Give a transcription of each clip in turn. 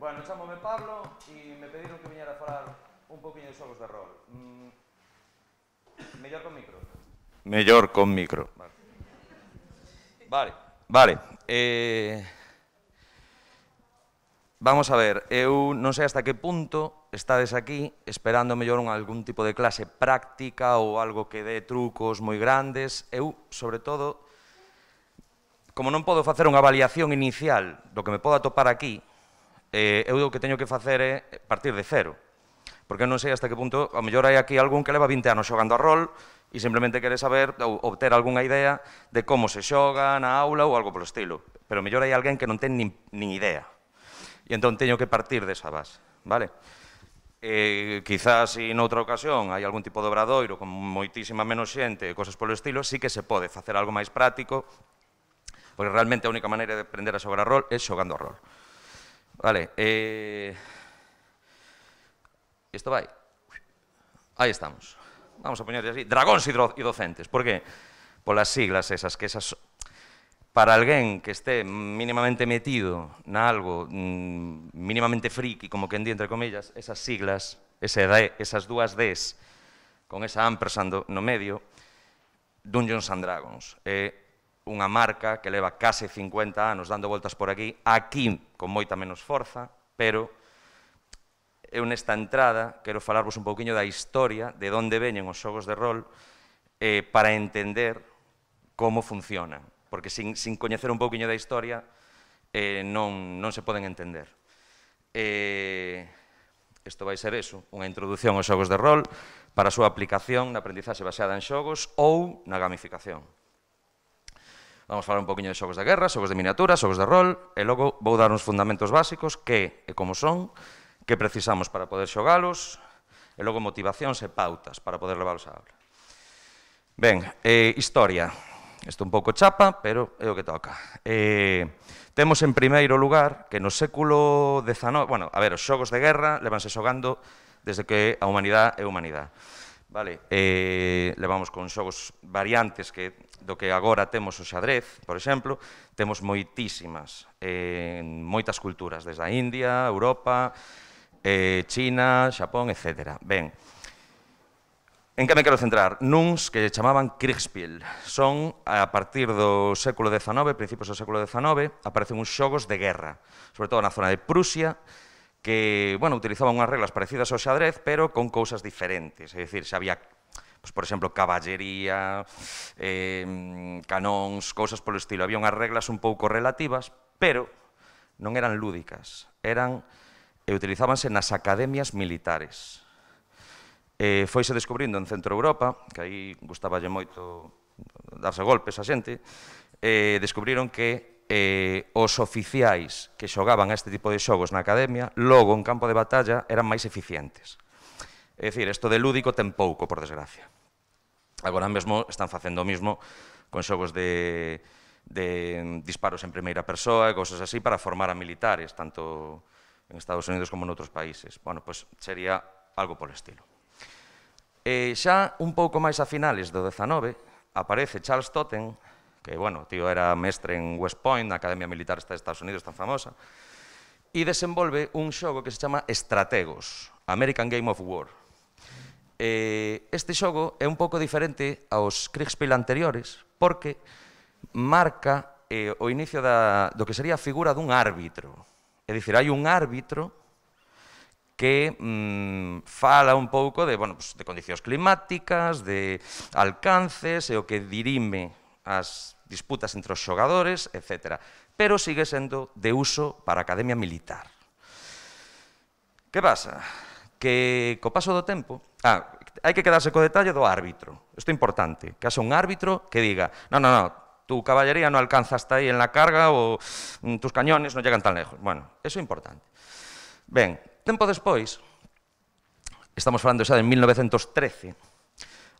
Bueno, chamome Pablo e me pediron que viñera a falar un poquinho de xogos de rol. Mm, mellor con micro. Mellor con micro. Vale. Vale. vale. Eh... Vamos a ver, eu non sei hasta que punto estades aquí esperando mellor un algún tipo de clase práctica ou algo que dé trucos moi grandes. Eu, sobre todo, como non podo facer unha avaliación inicial do que me podo atopar aquí, eh, eu o que teño que facer é partir de cero. Porque non sei hasta que punto, a mellor hai aquí algún que leva 20 anos xogando a rol e simplemente quere saber ou obter algunha idea de como se xoga na aula ou algo polo estilo. Pero mellor hai alguén que non ten nin, nin idea. E entón teño que partir desa base. Vale? Eh, quizás en outra ocasión hai algún tipo de obradoiro con moitísima menos xente e cosas polo estilo, sí que se pode facer algo máis práctico, porque realmente a única maneira de aprender a xogar a rol é xogando a rol. Vale, eh, isto vai. Aí estamos. Vamos a poñerlle así, dragóns e docentes. Por que? Polas siglas esas, que esas para alguén que este mínimamente metido na algo mm, mínimamente friki, como que en entre comillas, esas siglas, ese D, esas dúas Ds, con esa ampersando no medio, Dungeons and Dragons. Eh, unha marca que leva case 50 anos dando voltas por aquí, aquí con moita menos forza, pero eu nesta entrada quero falarvos un pouquiño da historia de onde veñen os xogos de rol eh, para entender como funcionan, porque sin, sin coñecer un pouquiño da historia eh, non, non se poden entender. Eh, Isto vai ser eso, unha introdución aos xogos de rol para a súa aplicación na aprendizaxe baseada en xogos ou na gamificación. Vamos falar un poquinho de xogos de guerra, xogos de miniatura, xogos de rol, e logo vou dar uns fundamentos básicos que e como son, que precisamos para poder xogalos, e logo motivacións e pautas para poder leválos a aula. Ben, eh, historia. Isto un pouco chapa, pero é o que toca. Eh, temos en primeiro lugar que no século XIX... Bueno, a ver, os xogos de guerra levanse xogando desde que a humanidade é humanidade. Vale, eh, levamos con xogos variantes que do que agora temos o xadrez, por exemplo, temos moitísimas eh, en moitas culturas, desde a India, Europa, eh, China, Xapón, etc. Ben, en que me quero centrar? Nuns que chamaban Kriegspiel. Son, a partir do século XIX, principios do século XIX, aparecen uns xogos de guerra, sobre todo na zona de Prusia, que, bueno, utilizaban unhas reglas parecidas ao xadrez, pero con cousas diferentes. É dicir, se había, pues, por exemplo, caballería, eh, canóns, cousas polo estilo. Había unhas reglas un pouco relativas, pero non eran lúdicas, eran e utilizábanse nas academias militares. Eh, foise descubrindo en Centro Europa, que aí gustaballe moito darse golpes a xente, eh, descubriron que eh, os oficiais que xogaban a este tipo de xogos na academia, logo en campo de batalla eran máis eficientes. É dicir, isto de lúdico ten pouco, por desgracia. Agora mesmo están facendo o mismo con xogos de, de disparos en primeira persoa e cosas así para formar a militares, tanto en Estados Unidos como en outros países. Bueno, pois pues sería algo polo estilo. E eh, xa un pouco máis a finales do 19 aparece Charles Totten que, bueno, tío era mestre en West Point, na Academia Militar de Estados Unidos tan famosa, e desenvolve un xogo que se chama Estrategos, American Game of War. Eh, este xogo é un pouco diferente aos Kriegspiel anteriores, porque marca eh, o inicio da, do que sería a figura dun árbitro. É dicir, hai un árbitro que mm, fala un pouco de, bueno, pues, de condicións climáticas, de alcances e o que dirime as disputas entre os xogadores, etc. Pero sigue sendo de uso para a Academia Militar. Que pasa? Que co paso do tempo... Ah, hai que quedarse co detalle do árbitro. Isto é importante, que haxe un árbitro que diga non, non, non, tu caballería non alcanza hasta aí en la carga ou mm, tus cañones non llegan tan lejos. Bueno, eso é importante. Ben, tempo despois, estamos falando xa de 1913,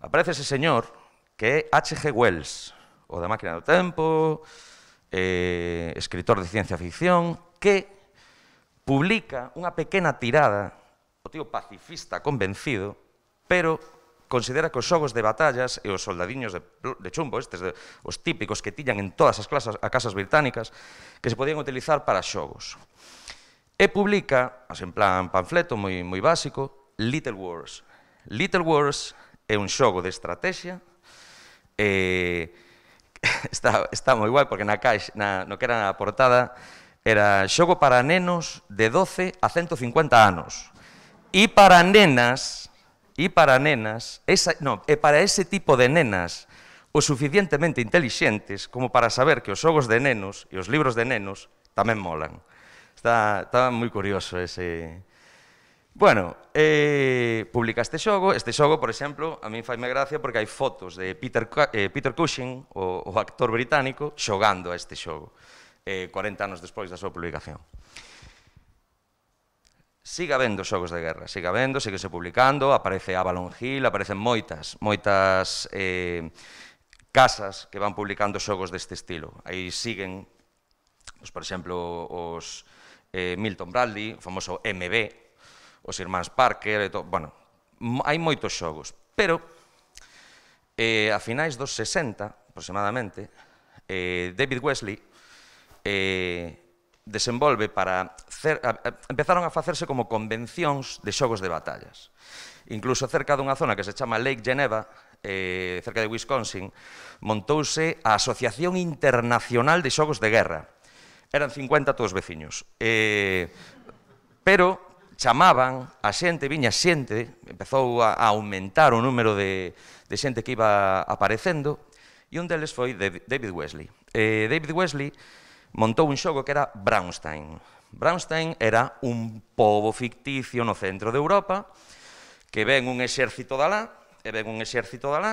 aparece ese señor que é H.G. Wells, o da máquina do tempo, eh, escritor de ciencia ficción, que publica unha pequena tirada, o tío pacifista convencido, pero considera que os xogos de batallas e os soldadiños de, de chumbo, estes de, os típicos que tiñan en todas as clases, a casas británicas, que se podían utilizar para xogos. E publica, en plan panfleto moi, moi básico, Little Wars. Little Wars é un xogo de estrategia, eh, está, está moi guai, porque na caixa, na, no que era na portada, era xogo para nenos de 12 a 150 anos. E para nenas, e para nenas, esa, no, e para ese tipo de nenas, o suficientemente intelixentes como para saber que os xogos de nenos e os libros de nenos tamén molan. Está, está moi curioso ese, Bueno, eh, publica este xogo, este xogo, por exemplo, a min faime gracia porque hai fotos de Peter, eh, Peter Cushing, o, o actor británico, xogando a este xogo, eh, 40 anos despois da súa publicación. Siga vendo xogos de guerra, siga vendo, sigue se publicando, aparece Avalon Hill, aparecen moitas, moitas eh, casas que van publicando xogos deste estilo. Aí siguen, pues, por exemplo, os eh, Milton Bradley, o famoso MB, os irmáns Parker e todo, bueno, hai moitos xogos, pero eh, a finais dos 60, aproximadamente, eh, David Wesley eh, desenvolve para cer, a, a, empezaron a facerse como convencións de xogos de batallas. Incluso cerca dunha zona que se chama Lake Geneva, eh, cerca de Wisconsin, montouse a Asociación Internacional de Xogos de Guerra. Eran 50 todos veciños. Eh, pero chamaban a xente, viña xente, empezou a, a aumentar o número de, de xente que iba aparecendo, e un deles foi David Wesley. Eh, David Wesley montou un xogo que era Brownstein. Brownstein era un povo ficticio no centro de Europa que ven un exército da lá, e ven un exército da lá,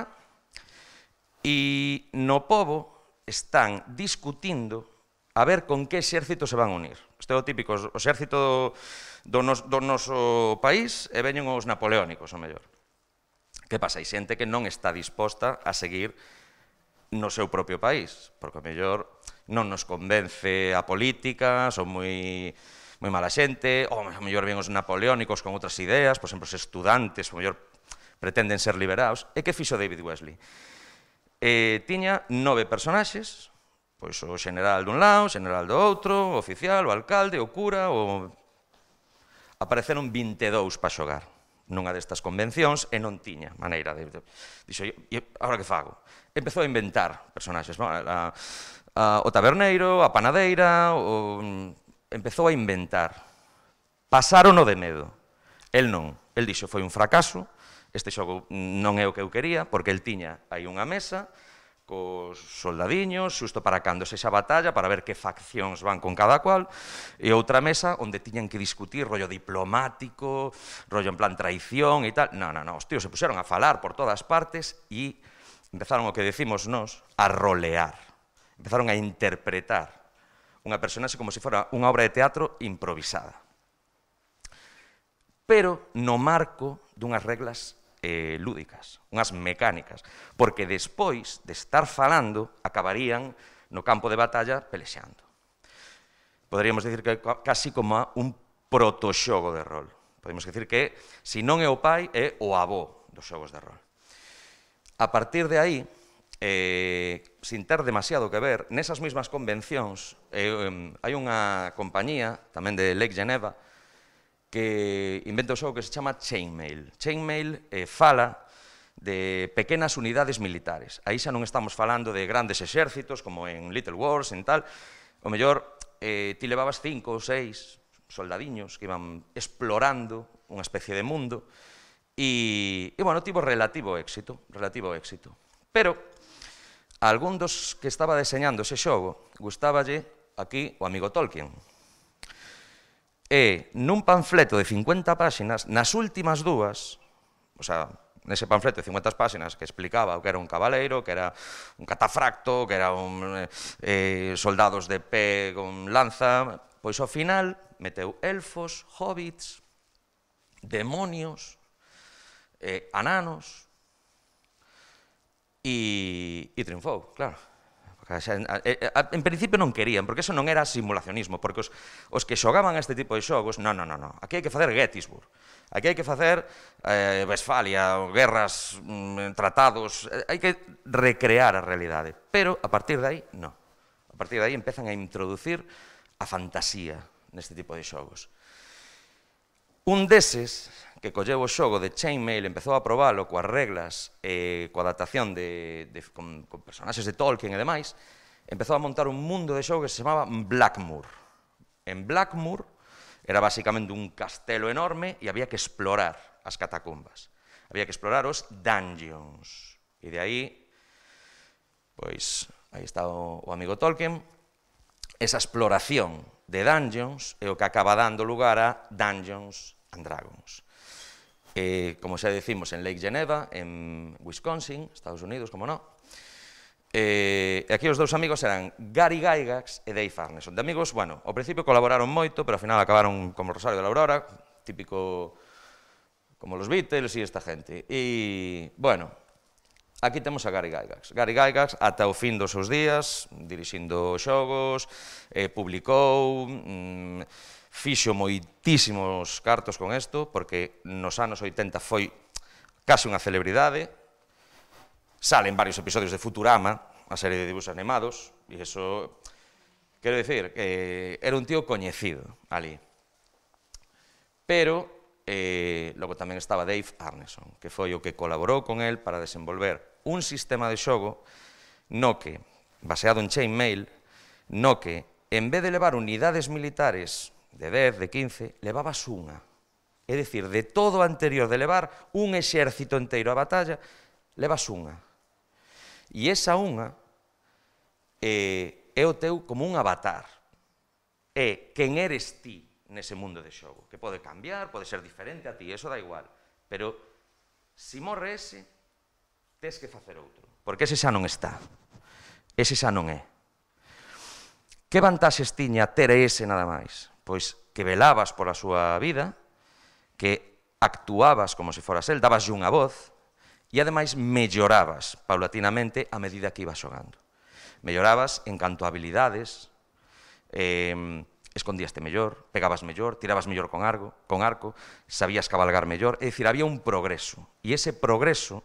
e no povo están discutindo a ver con que exército se van unir. Este é o típico, o exército do, nos, do noso país e veñen os napoleónicos, o mellor. Que pasa? Hai xente que non está disposta a seguir no seu propio país, porque o mellor non nos convence a política, son moi moi mala xente, ou o mellor ven os napoleónicos con outras ideas, por exemplo, os estudantes, o mellor pretenden ser liberados. E que fixo David Wesley? Eh, tiña nove personaxes, pois o general dun lado, o general do outro, o oficial, o alcalde, o cura, o apareceron 22 para xogar nunha destas convencións e non tiña maneira de... de dixo, e agora que fago? Empezou a inventar personaxes. Bueno, a, a, o taberneiro, a panadeira, o, empezou a inventar. o de medo. El non. El dixo, foi un fracaso, este xogo non é o que eu quería, porque el tiña aí unha mesa, cos soldadiños, xusto para cando sexa batalla, para ver que faccións van con cada cual, e outra mesa onde tiñan que discutir rollo diplomático, rollo en plan traición e tal. Non, non, non, os tíos se puxeron a falar por todas partes e empezaron o que decimos nós a rolear. Empezaron a interpretar unha personaxe como se fora unha obra de teatro improvisada. Pero no marco dunhas reglas eh, lúdicas, unhas mecánicas, porque despois de estar falando acabarían no campo de batalla pelexando. Poderíamos decir que casi como un protoxogo de rol. Podemos decir que se non é o pai, é o avó dos xogos de rol. A partir de aí, eh, sin ter demasiado que ver, nesas mesmas convencións, eh, eh, hai unha compañía, tamén de Lake Geneva, que inventa o xogo que se chama Chainmail. Chainmail eh, fala de pequenas unidades militares. Aí xa non estamos falando de grandes exércitos, como en Little Wars, en tal. O mellor, eh, ti levabas cinco ou seis soldadiños que iban explorando unha especie de mundo e, e bueno, tivo relativo éxito, relativo éxito. Pero a algún dos que estaba deseñando ese xogo gustáballe aquí o amigo Tolkien, e nun panfleto de 50 páxinas, nas últimas dúas, o sea, nese panfleto de 50 páxinas que explicaba o que era un cabaleiro, que era un catafracto, que era un eh, eh soldados de pé con lanza, pois ao final meteu elfos, hobbits, demonios, eh, ananos, e, e triunfou, claro. Xa, en principio non querían, porque eso non era simulacionismo, porque os, os que xogaban a este tipo de xogos, non, non, non, non, aquí hai que facer Gettysburg, aquí hai que facer eh, Westfalia, guerras, mm, tratados, eh, hai que recrear a realidade, pero a partir de aí, non. A partir de aí empezan a introducir a fantasía neste tipo de xogos. Un deses que colleu o xogo de Chainmail, empezou a probalo coas reglas e eh, coa adaptación de, de, con, con personaxes de Tolkien e demais, empezou a montar un mundo de xogo que se chamaba Blackmoor. En Blackmoor era basicamente un castelo enorme e había que explorar as catacumbas. Había que explorar os dungeons. E de aí, pois, aí está o, o amigo Tolkien, esa exploración de dungeons é o que acaba dando lugar a Dungeons and Dragons eh, como xa decimos, en Lake Geneva, en Wisconsin, Estados Unidos, como non, Eh, e aquí os dous amigos eran Gary Gygax e Dave Arneson. De amigos, bueno, ao principio colaboraron moito, pero ao final acabaron como Rosario de la Aurora, típico como los Beatles e esta gente. E, bueno, aquí temos a Gary Gygax. Gary Gygax, ata o fin dos seus días, dirixindo xogos, eh, publicou... Mm, fixo moitísimos cartos con isto, porque nos anos 80 foi case unha celebridade, salen varios episodios de Futurama, a serie de dibujos animados, e iso, quero dicir, que era un tío coñecido ali. Pero, eh, logo tamén estaba Dave Arneson, que foi o que colaborou con el para desenvolver un sistema de xogo no que, baseado en chainmail, no que, en vez de levar unidades militares de 10, de 15, levabas unha. É dicir, de todo o anterior de levar un exército inteiro a batalla, levas unha. E esa unha eh, é o teu como un avatar. É quen eres ti nese mundo de xogo, que pode cambiar, pode ser diferente a ti, eso da igual. Pero si morre ese, tes que facer outro, porque ese xa non está. Ese xa non é. Que vantaxes tiña ter ese nada máis? pois que velabas pola súa vida, que actuabas como se foras el, dabas unha voz, e ademais mellorabas paulatinamente a medida que ibas xogando. Mellorabas en canto a habilidades, eh, escondíaste mellor, pegabas mellor, tirabas mellor con, argo, con arco, sabías cabalgar mellor, é dicir, había un progreso, e ese progreso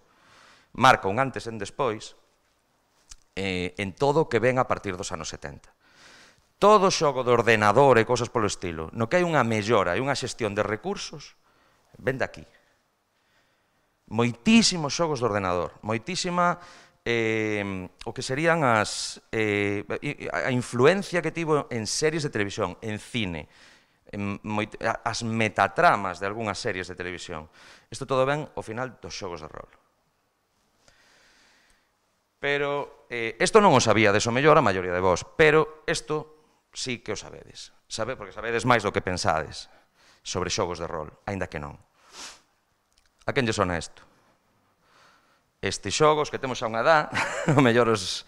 marca un antes e un despois eh, en todo o que ven a partir dos anos 70 todo xogo de ordenador e cosas polo estilo, no que hai unha mellora e unha xestión de recursos, ven de aquí. Moitísimos xogos de ordenador, moitísima eh, o que serían as eh, a influencia que tivo en series de televisión, en cine, en moi, as metatramas de algunhas series de televisión. Isto todo ven ao final dos xogos de rol. Pero eh, isto eh, non o sabía, deso mellor a maioría de vos, pero isto sí que o sabedes. Sabe, porque sabedes máis do que pensades sobre xogos de rol, aínda que non. A quen lle sona isto? Estes xogos que temos xa unha edad, o mellor os,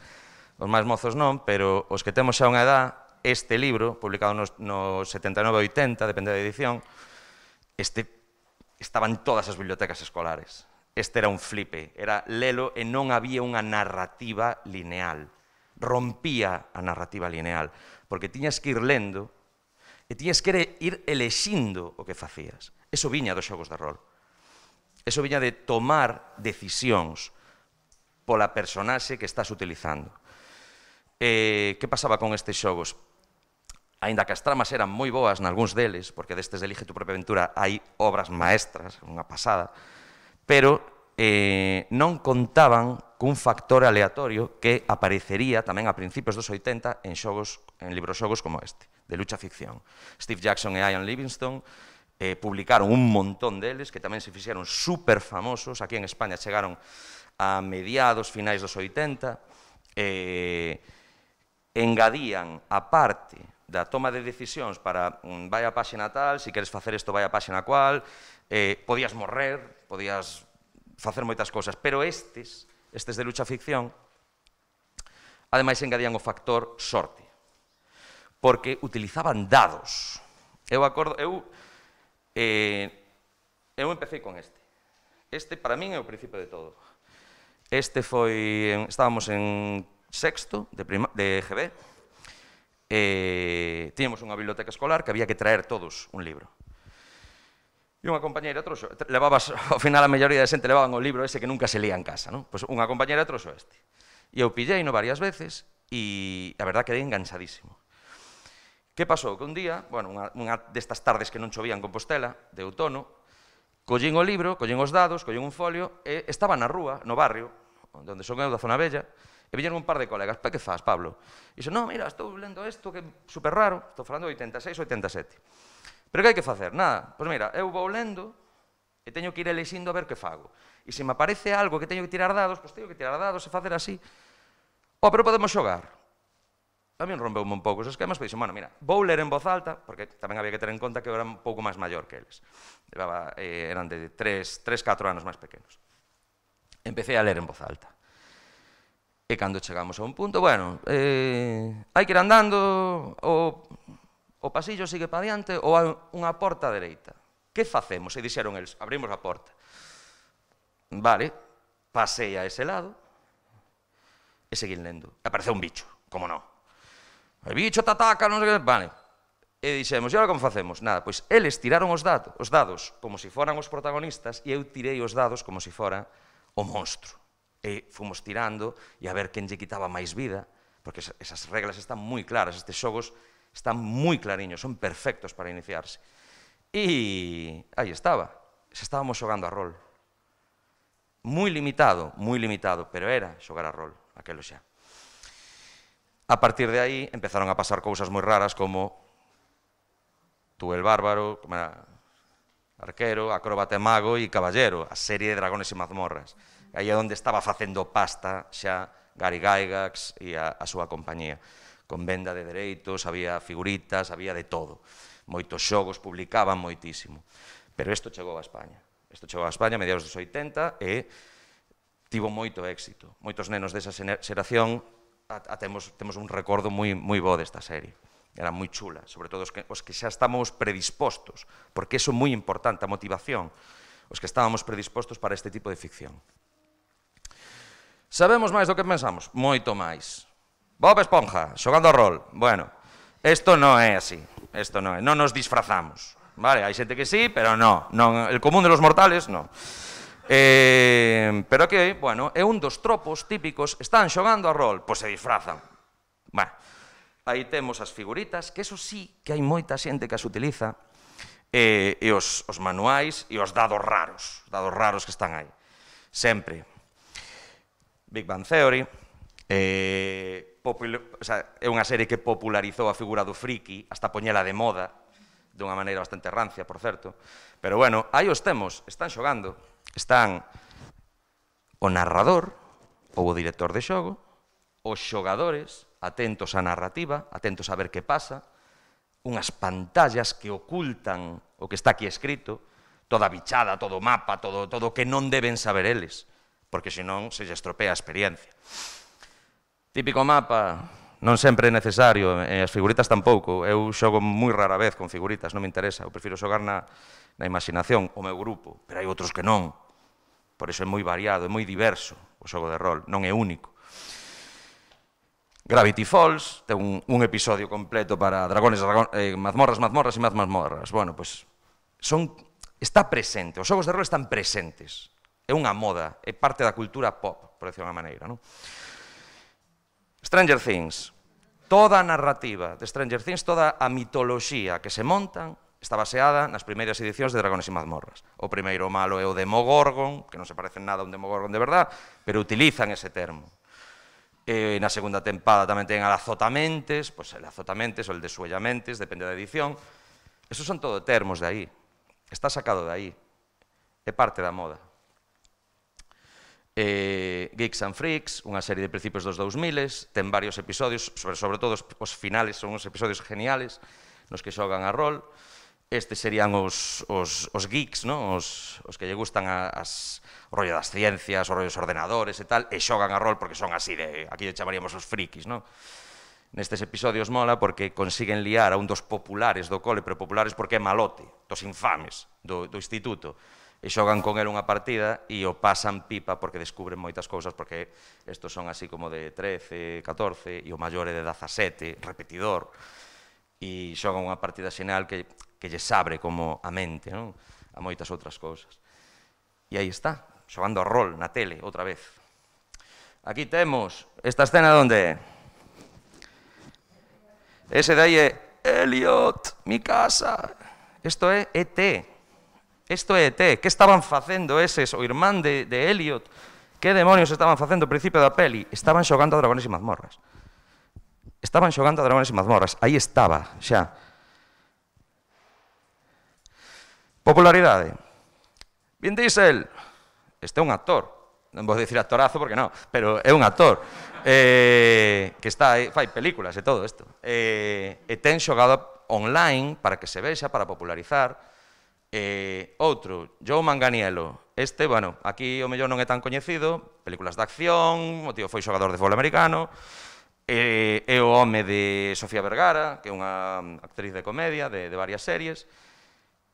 os máis mozos non, pero os que temos xa unha edad, este libro, publicado no, no 79-80, depende da edición, este, estaban todas as bibliotecas escolares. Este era un flipe, era lelo e non había unha narrativa lineal rompía a narrativa lineal, porque tiñas que ir lendo e tiñas que ir elexindo o que facías. Eso viña dos xogos de rol. Eso viña de tomar decisións pola personaxe que estás utilizando. Eh, que pasaba con estes xogos? Ainda que as tramas eran moi boas nalgúns deles, porque destes de Elige tu propia aventura hai obras maestras, unha pasada, pero eh, non contaban cun factor aleatorio que aparecería tamén a principios dos 80 en xogos en libros xogos como este, de lucha ficción. Steve Jackson e Ian Livingstone eh, publicaron un montón deles que tamén se fixeron super famosos, aquí en España chegaron a mediados, finais dos 80, eh, engadían a parte da toma de decisións para um, vai a páxina tal, se queres facer isto vai a páxina cual, eh, podías morrer, podías facer moitas cousas, pero estes estes de lucha ficción, ademais engadían o factor sorte, porque utilizaban dados. Eu acordo, eu, eh, eu empecé con este. Este para min é o principio de todo. Este foi, estábamos en sexto de, prima, de GB, eh, tiñemos unha biblioteca escolar que había que traer todos un libro. E unha compañeira troxo, levabas, ao final a melloría de xente levaban o libro ese que nunca se lía en casa, non? Pois unha compañeira troxo este. E eu pillei no varias veces e a verdad quedei enganchadísimo. Que pasou? Que un día, bueno, unha, unha destas tardes que non chovían en Compostela, de outono, collín o libro, collín os dados, collín un folio, e estaba na rúa, no barrio, onde son eu da zona bella, e viñeron un par de colegas, pa que faz, Pablo? E dixo, non, mira, estou lendo isto que é super raro, estou falando de 86, 87. Pero que hai que facer? Nada. Pois mira, eu vou lendo e teño que ir elexindo a ver que fago. E se me aparece algo que teño que tirar dados, pois teño que tirar dados e facer así. Oh, pero podemos xogar. A mí rompeu un pouco os esquemas, pero pois dixen, bueno, mira, vou ler en voz alta, porque tamén había que ter en conta que eu era un pouco máis maior que eles. Levaba, eh, eran de 3, 3, 4 anos máis pequenos. Empecé a ler en voz alta. E cando chegamos a un punto, bueno, eh, hai que ir andando, ou o pasillo sigue para diante ou hai unha porta dereita. Que facemos? E dixeron eles, abrimos a porta. Vale, pasei a ese lado e seguín lendo. Apareceu un bicho, como non. O bicho te ataca, non sei que... Vale. E dixemos, e agora como facemos? Nada, pois eles tiraron os dados, os dados como se si foran os protagonistas e eu tirei os dados como se si fora o monstro. E fomos tirando e a ver quen lle quitaba máis vida, porque esas reglas están moi claras, estes xogos Están moi clariños, son perfectos para iniciarse. E aí estaba, se estábamos xogando a rol. Moi limitado, moi limitado, pero era xogar a rol, aquelo xa. A partir de aí empezaron a pasar cousas moi raras como tú el bárbaro, como era arquero, acróbata e mago e caballero, a serie de dragones e mazmorras. Aí é onde estaba facendo pasta xa Gary Gygax e a, a súa compañía con venda de dereitos, había figuritas, había de todo. Moitos xogos, publicaban moitísimo. Pero isto chegou a España. Isto chegou a España a mediados dos 80 e tivo moito éxito. Moitos nenos desa xeración temos, temos un recordo moi, moi bo desta serie era moi chula, sobre todo os que, os que xa estamos predispostos, porque iso é moi importante, a motivación, os que estábamos predispostos para este tipo de ficción. Sabemos máis do que pensamos? Moito máis. Bob Esponja, xogando a rol. Bueno, isto non é así. Isto non é. Non nos disfrazamos. Vale, hai xente que sí, pero no. non el común de los mortales, non. Eh, pero que, bueno, é un dos tropos típicos, están xogando a rol, pois se disfrazan. Bueno, aí temos as figuritas, que eso sí que hai moita xente que as utiliza, eh, e os, os manuais e os dados raros, dados raros que están aí. Sempre. Big Bang Theory, eh, popul... o sea, é unha serie que popularizou a figura do friki, hasta poñela de moda, dunha maneira bastante rancia, por certo. Pero bueno, aí os temos, están xogando, están o narrador ou o director de xogo, os xogadores atentos á narrativa, atentos a ver que pasa, unhas pantallas que ocultan o que está aquí escrito, toda bichada, todo mapa, todo todo o que non deben saber eles, porque senón se lle estropea a experiencia. Típico mapa, non sempre é necesario, e as figuritas tampouco. Eu xogo moi rara vez con figuritas, non me interesa. Eu prefiro xogar na, na imaginación, o meu grupo, pero hai outros que non. Por iso é moi variado, é moi diverso o xogo de rol, non é único. Gravity Falls, ten un, un episodio completo para dragones, dragon, eh, mazmorras, mazmorras e mazmorras. Bueno, pois pues, son está presente, os xogos de rol están presentes. É unha moda, é parte da cultura pop, por decir unha maneira, non? Stranger Things. Toda a narrativa de Stranger Things, toda a mitoloxía que se montan está baseada nas primeiras edicións de Dragones e Mazmorras. O primeiro malo é o Demogorgon, que non se parece nada a un Demogorgon de verdad, pero utilizan ese termo. E na segunda tempada tamén ten al azotamentes, pois pues, el azotamentes ou el desuellamentes, depende da edición. Esos son todo termos de aí. Está sacado de aí. É parte da moda eh, Geeks and Freaks, unha serie de principios dos 2000, ten varios episodios, sobre, sobre todo os, os finales son uns episodios geniales, nos que xogan a rol. Estes serían os, os, os geeks, no? os, os que lle gustan a, as, o rollo das ciencias, o rollo dos ordenadores e tal, e xogan a rol porque son así de... Aquí lle chamaríamos os frikis, non? Nestes episodios mola porque consiguen liar a un dos populares do cole, pero populares porque é malote, dos infames do, do instituto e xogan con el unha partida e o pasan pipa porque descubren moitas cousas porque estos son así como de 13, 14 e o maior é de 17, repetidor e xogan unha partida xenal que, que lle sabre como a mente non? a moitas outras cousas e aí está, xogando a rol na tele outra vez aquí temos esta escena donde ese de aí é Elliot, mi casa isto é ET Isto é ET, que estaban facendo eses, o irmán de, de Elliot, que demonios estaban facendo ao principio da peli? Estaban xogando a dragones e mazmorras. Estaban xogando a dragones e mazmorras, aí estaba, xa. Popularidade. Vin Diesel, este é un actor, non vou dicir actorazo porque non, pero é un actor eh, que está fai películas e todo isto. Eh, e ten xogado online para que se vexa, para popularizar, Eh, outro, Joe Manganiello. Este, bueno, aquí o mellor non é tan coñecido, películas de acción, o tío foi xogador de fútbol americano, eh, é o home de Sofía Vergara, que é unha actriz de comedia de, de varias series,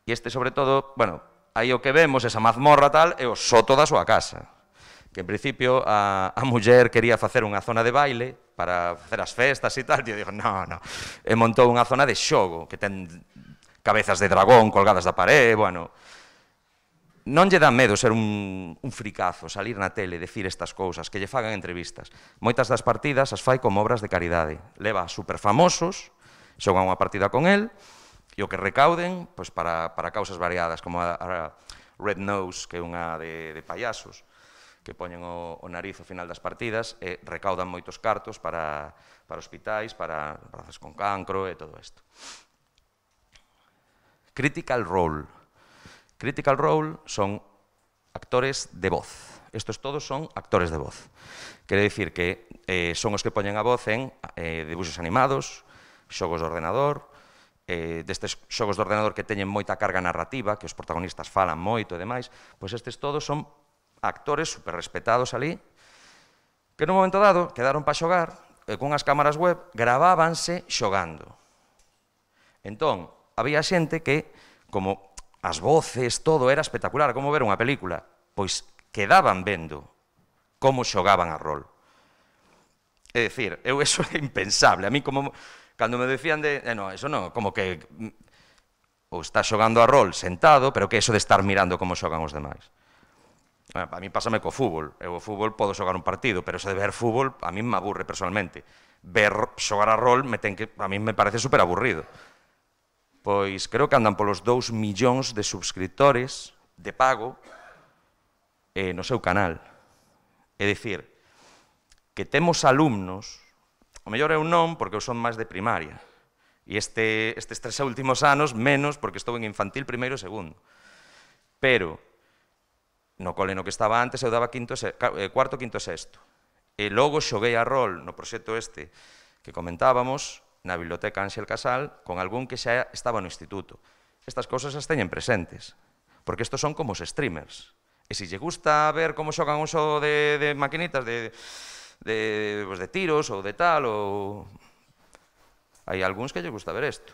e este, sobre todo, bueno, aí o que vemos, esa mazmorra tal, é o soto da súa casa, que en principio a, a muller quería facer unha zona de baile para facer as festas e tal, e eu digo, non, non, e montou unha zona de xogo, que ten cabezas de dragón colgadas da paré, bueno... Non lle dá medo ser un, un fricazo, salir na tele, decir estas cousas, que lle fagan entrevistas. Moitas das partidas as fai como obras de caridade. Leva superfamosos, xogan unha partida con el, e o que recauden pois para, para causas variadas, como a, a Red Nose, que é unha de, de payasos, que poñen o, o nariz ao final das partidas e recaudan moitos cartos para, para hospitais, para razas con cancro e todo isto. Critical Role. Critical Role son actores de voz. Estos todos son actores de voz. Quere decir que eh, son os que poñen a voz en eh, dibujos animados, xogos de ordenador, eh, destes xogos de ordenador que teñen moita carga narrativa, que os protagonistas falan moito e demais, pois estes todos son actores super respetados ali, que nun momento dado quedaron para xogar, e cunhas cámaras web gravábanse xogando. Entón, había xente que, como as voces, todo era espectacular, como ver unha película, pois quedaban vendo como xogaban a rol. É dicir, eu eso é impensable. A mí como cando me decían de, eh, no, eso non, como que ou está xogando a rol sentado, pero que eso de estar mirando como xogan os demais. Bueno, a mí pásame co fútbol. Eu o fútbol podo xogar un partido, pero eso de ver fútbol a mí me aburre personalmente. Ver xogar a rol me ten que a mí me parece super aburrido pois creo que andan polos 2 millóns de subscritores de pago eh, no seu canal. É dicir, que temos alumnos, o mellor eu non, porque eu son máis de primaria, e este, estes tres últimos anos menos, porque estou en infantil primeiro e segundo. Pero, no cole no que estaba antes, eu daba quinto, eh, cuarto, quinto e sexto. E logo xoguei a rol no proxecto este que comentábamos, na Biblioteca Ángel Casal con algún que xa estaba no instituto. Estas cousas as teñen presentes, porque estos son como os streamers. E se lle gusta ver como xogan un xogo de, de maquinitas, de, de, pues, de tiros ou de tal, ou... Hai algúns que lle gusta ver isto.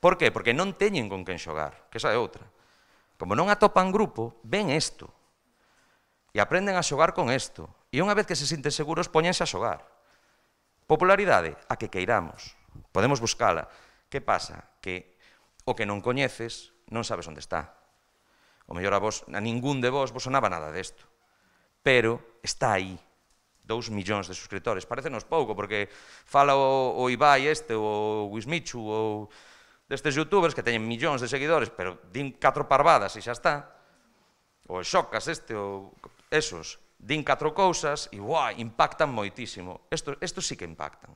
Por que? Porque non teñen con quen xogar, que esa é outra. Como non atopan grupo, ven isto. E aprenden a xogar con isto. E unha vez que se sinten seguros, poñense a xogar. Popularidade, a que queiramos. Podemos buscala. Que pasa? Que o que non coñeces non sabes onde está. O mellor a vos, a ningún de vos vos sonaba nada desto. Pero está aí. 2 millóns de suscriptores. Parecenos pouco, porque fala o, o Ibai este, o Wismichu, ou destes youtubers que teñen millóns de seguidores, pero din catro parvadas e xa está. O Xocas este, o esos, din catro cousas e, uai, impactan moitísimo. Estos, estos sí que impactan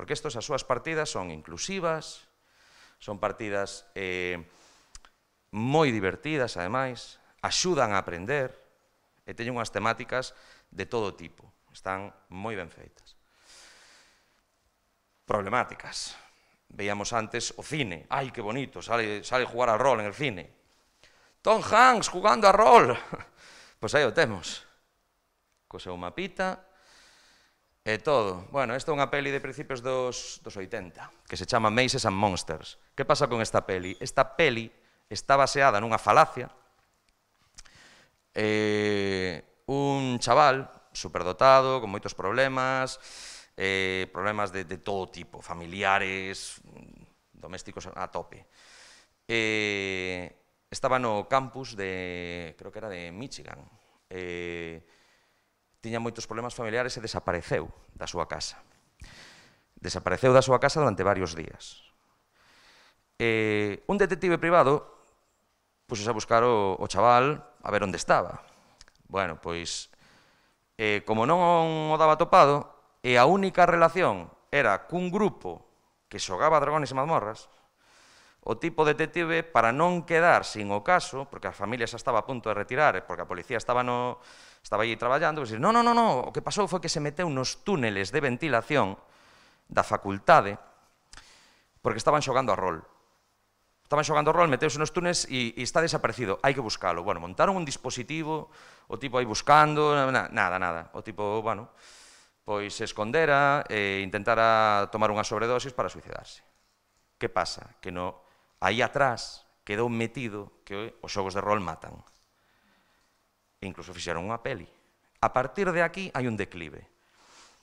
porque estas as súas partidas son inclusivas, son partidas eh, moi divertidas, ademais, axudan a aprender, e teñen unhas temáticas de todo tipo, están moi ben feitas. Problemáticas. Veíamos antes o cine, ai que bonito, sale, sale jugar a rol en el cine. Tom Hanks jugando a rol, pois pues aí o temos. Co seu mapita, e eh, todo. Bueno, esta é unha peli de principios dos, dos 80, que se chama Maces and Monsters. Que pasa con esta peli? Esta peli está baseada nunha falacia. Eh, un chaval superdotado, con moitos problemas, eh, problemas de, de todo tipo, familiares, domésticos a tope. Eh, estaba no campus de, creo que era de Michigan, eh, tiña moitos problemas familiares e desapareceu da súa casa. Desapareceu da súa casa durante varios días. Eh, un detective privado pusese a buscar o, o chaval a ver onde estaba. Bueno, pois, eh, como non o daba topado, e a única relación era cun grupo que xogaba dragones e mazmorras, o tipo detective, para non quedar sin o caso, porque a familia xa estaba a punto de retirar, porque a policía estaba no, estaba aí traballando, e non, non, non, o que pasou foi que se meteu nos túneles de ventilación da facultade porque estaban xogando a rol. Estaban xogando rol, meteuse nos túneles e, e está desaparecido, hai que buscalo. Bueno, montaron un dispositivo, o tipo aí buscando, na, nada, nada. O tipo, bueno, pois se escondera e intentara tomar unha sobredosis para suicidarse. Que pasa? Que no, aí atrás quedou metido que os xogos de rol matan e incluso fixeron unha peli. A partir de aquí hai un declive.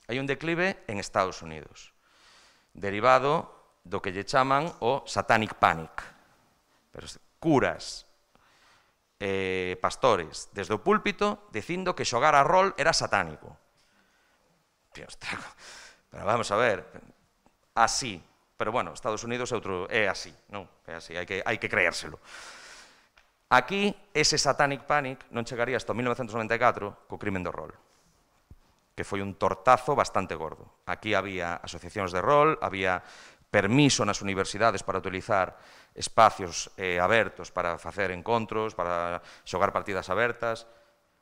Hai un declive en Estados Unidos, derivado do que lle chaman o satanic panic. Pero curas, eh, pastores, desde o púlpito, dicindo que xogar a rol era satánico. Dios, trago. Pero vamos a ver, así. Pero bueno, Estados Unidos é outro é así, non? É así, hai que hai que creérselo. Aquí, ese satanic panic non chegaría hasta 1994 co crimen do rol que foi un tortazo bastante gordo. Aquí había asociacións de rol, había permiso nas universidades para utilizar espacios eh, abertos para facer encontros, para xogar partidas abertas.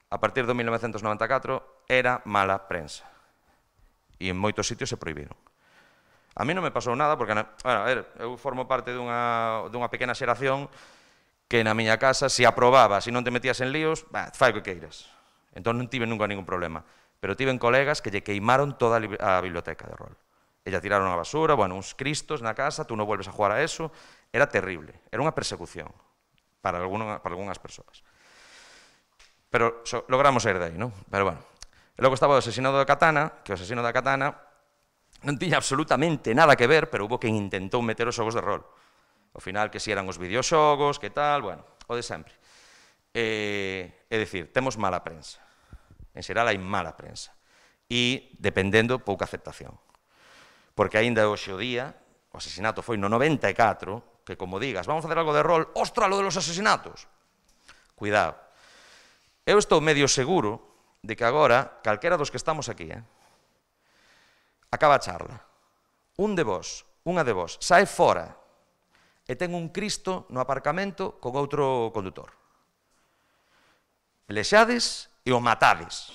A partir do 1994 era mala prensa e en moitos sitios se proibiron. A mí non me pasou nada porque bueno, a ver, eu formo parte dunha, dunha pequena xeración que na miña casa se aprobaba, se non te metías en líos, bah, fai o que queiras. Entón non tive nunca ningún problema. Pero tive en colegas que lle queimaron toda a biblioteca de rol. Ella tiraron a basura, bueno, uns cristos na casa, tú non volves a jugar a eso. Era terrible, era unha persecución para, alguno, para algunhas persoas. Pero so, logramos sair de aí, non? Pero bueno. E logo estaba o asesinado da katana, que o asesino da katana non tiña absolutamente nada que ver, pero hubo quen intentou meter os xogos de rol ao final que si eran os videoxogos, que tal, bueno, o de sempre. Eh, é dicir, temos mala prensa. En xeral hai mala prensa. E, dependendo, pouca aceptación. Porque aínda hoxe o día, o asesinato foi no 94, que como digas, vamos a facer algo de rol, ostra, lo de los asesinatos. Cuidado. Eu estou medio seguro de que agora, calquera dos que estamos aquí, eh, acaba a charla. Un de vos, unha de vos, sae fora e ten un Cristo no aparcamento con outro condutor. Lexades e o matades.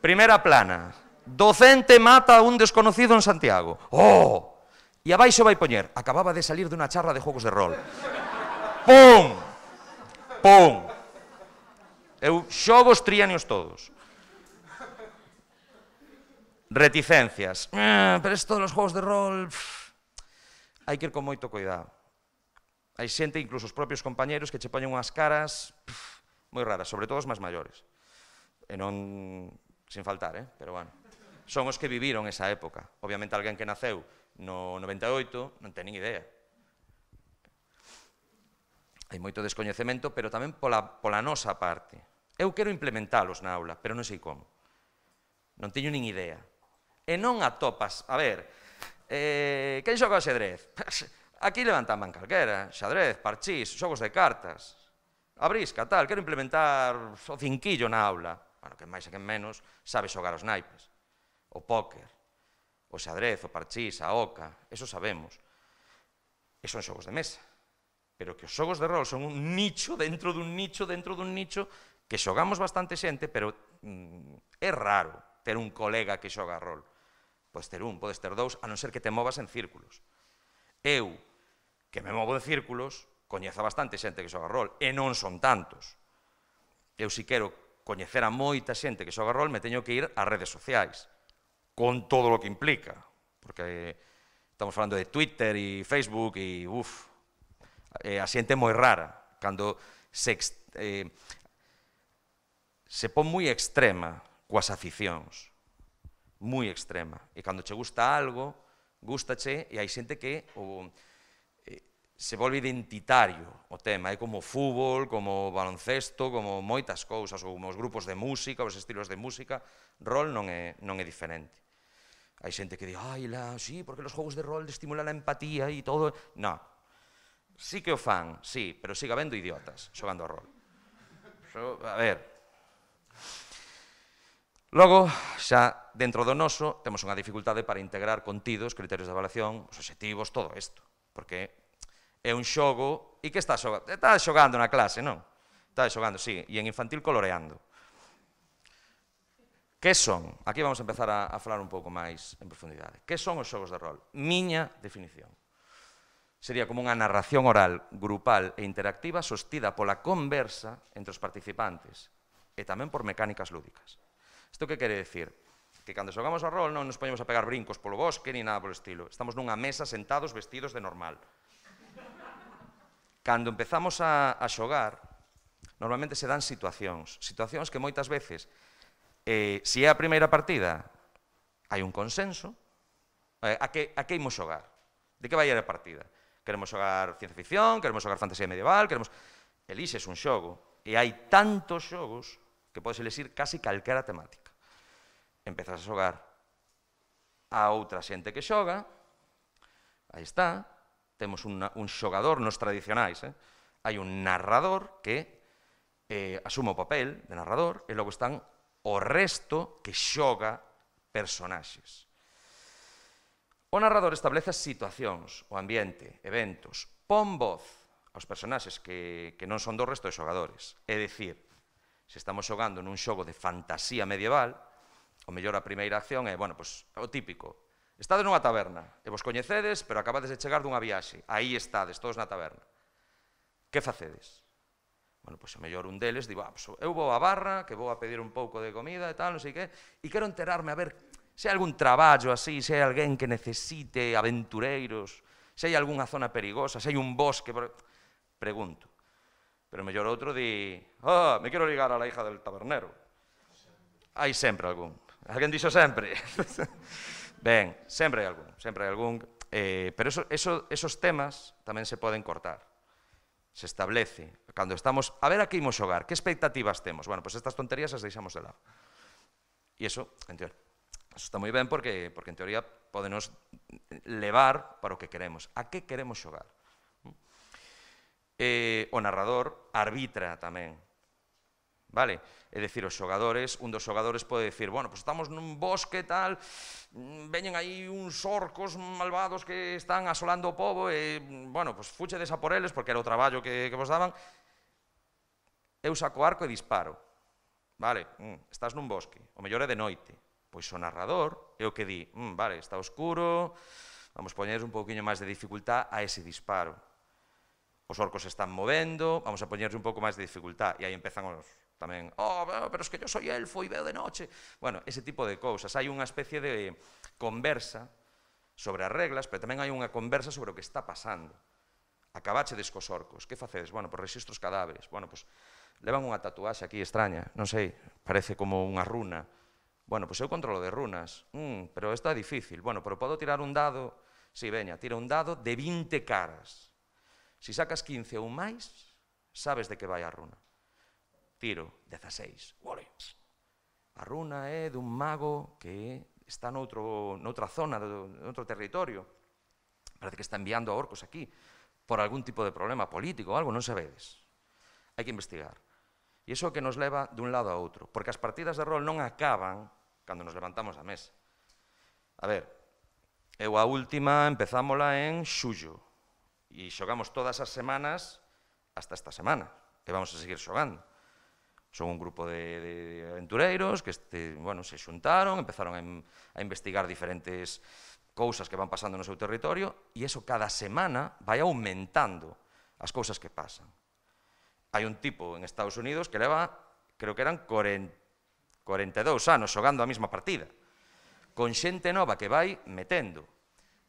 Primeira plana. Docente mata a un desconocido en Santiago. Oh! E abaixo vai poñer. Acababa de salir dunha charla de jogos de rol. Pum! Pum! Eu xogos trianios todos. Reticencias. Eh, pero de los juegos de rol... Pff hai que ir con moito cuidado. Hai xente, incluso os propios compañeros, que che poñen unhas caras pff, moi raras, sobre todo os máis maiores. E non sin faltar, eh? pero bueno. Son os que viviron esa época. Obviamente alguén que naceu no 98 non ten nin idea. Hai moito descoñecemento, pero tamén pola, pola nosa parte. Eu quero implementalos na aula, pero non sei como. Non teño nin idea. E non atopas, a ver, Eh, quen xoga o xadrez? Aquí levantan man calquera, xadrez, parchís, xogos de cartas, a brisca, tal, quero implementar o cinquillo na aula. Bueno, que máis e que menos sabe xogar os naipes, o póker, o xadrez, o parchís, a oca, eso sabemos. E son xogos de mesa. Pero que os xogos de rol son un nicho dentro dun nicho dentro dun nicho que xogamos bastante xente, pero mm, é raro ter un colega que xoga rol. Podes ter un, podes ter dous, a non ser que te movas en círculos. Eu, que me movo en círculos, coñezo bastante xente que xoga rol, e non son tantos. Eu si quero coñecer a moita xente que xoga rol, me teño que ir ás redes sociais, con todo o que implica, porque estamos falando de Twitter e Facebook e, uff, eh, a xente moi rara, cando se, eh, se pon moi extrema coas aficións moi extrema. E cando che gusta algo, gustache e hai xente que o, eh, se volve identitario o tema, é como fútbol, como baloncesto, como moitas cousas, ou como os grupos de música, os estilos de música, rol non é, non é diferente. Hai xente que di, ai, la, sí, porque os jogos de rol estimulan a empatía e todo. No, sí que o fan, sí, pero siga vendo idiotas xogando a rol. So, a ver, Logo, xa dentro do noso, temos unha dificultade para integrar contidos, criterios de avaliación, os obxectivos, todo isto, porque é un xogo, e que está xogando? Está xogando na clase, non? Está xogando, sí, e en infantil coloreando. Que son? Aquí vamos a empezar a, a falar un pouco máis en profundidade. Que son os xogos de rol? Miña definición. Sería como unha narración oral, grupal e interactiva sostida pola conversa entre os participantes e tamén por mecánicas lúdicas. Isto que quere decir? Que cando xogamos ao rol non nos ponemos a pegar brincos polo bosque ni nada polo estilo. Estamos nunha mesa sentados vestidos de normal. Cando empezamos a, a xogar, normalmente se dan situacións. Situacións que moitas veces, eh, se é a primeira partida, hai un consenso, eh, a, que, a que imos xogar? De que vai a partida? Queremos xogar ciencia ficción, queremos xogar fantasía medieval, queremos... Elixes un xogo, e hai tantos xogos que podes elixir casi calquera temática empezas a xogar. A outra xente que xoga, aí está, temos un, un xogador nos tradicionais, eh? hai un narrador que eh, asume o papel de narrador e logo están o resto que xoga personaxes. O narrador establece as situacións, o ambiente, eventos, pon voz aos personaxes que, que non son do resto de xogadores. É dicir, se estamos xogando nun xogo de fantasía medieval, o mellor a primeira acción é, bueno, pois, o típico. Estades nunha taberna, e vos coñecedes, pero acabades de chegar dunha viaxe. Aí estades, todos na taberna. Que facedes? Bueno, pois o mellor un deles di, ah, pues, eu vou á barra, que vou a pedir un pouco de comida e tal, non sei que, e quero enterarme a ver se hai algún traballo así, se hai alguén que necesite aventureiros, se hai algunha zona perigosa, se hai un bosque... Pregunto. Pero o mellor outro di, ah, me quero ligar a la hija del tabernero. Hai sempre algún. Alguén dixo sempre. ben, sempre hai algún, sempre hai algún. Eh, pero eso, eso, esos temas tamén se poden cortar. Se establece. Cando estamos... A ver a que imos xogar, que expectativas temos? Bueno, pois pues estas tonterías as deixamos de lado. E eso, en teoría, eso está moi ben porque, porque en teoría podenos levar para o que queremos. A que queremos xogar? Mm. Eh, o narrador arbitra tamén vale? É dicir, os xogadores, un dos xogadores pode dicir, bueno, pues estamos nun bosque tal, mm, veñen aí uns orcos malvados que están asolando o povo, e, mm, bueno, pues fuche desa por eles, porque era o traballo que, que vos daban, eu saco arco e disparo. Vale, mm, estás nun bosque, o mellor é de noite. Pois o narrador é o que di, mm, vale, está oscuro, vamos poñer un pouquiño máis de dificultad a ese disparo. Os orcos están movendo, vamos a poñerse un pouco máis de dificultad. E aí empezan os, Tamén, oh, oh, pero es que yo soy elfo e veo de noche. Bueno, ese tipo de cousas. Hai unha especie de conversa sobre as reglas, pero tamén hai unha conversa sobre o que está pasando. Acabache des cos orcos. Que facedes? Bueno, por registros cadáveres. Bueno, pues, levan unha tatuaxe aquí extraña, non sei, parece como unha runa. Bueno, pois eu controlo de runas, mm, pero está difícil. Bueno, pero podo tirar un dado, si sí, veña, tira un dado de 20 caras. Si sacas 15 ou máis, sabes de que vai a runa tiro, 16. Ole. A runa é dun mago que está noutro, noutra zona, noutro territorio. Parece que está enviando a orcos aquí por algún tipo de problema político ou algo, non sabedes. Hai que investigar. E iso que nos leva dun lado a outro, porque as partidas de rol non acaban cando nos levantamos da mesa. A ver, eu a última empezámola en xullo e xogamos todas as semanas hasta esta semana e vamos a seguir xogando. Son un grupo de, de, aventureiros que este, bueno, se xuntaron, empezaron a, in, a investigar diferentes cousas que van pasando no seu territorio e eso cada semana vai aumentando as cousas que pasan. Hai un tipo en Estados Unidos que leva, creo que eran 40, 42 anos xogando a mesma partida, con xente nova que vai metendo.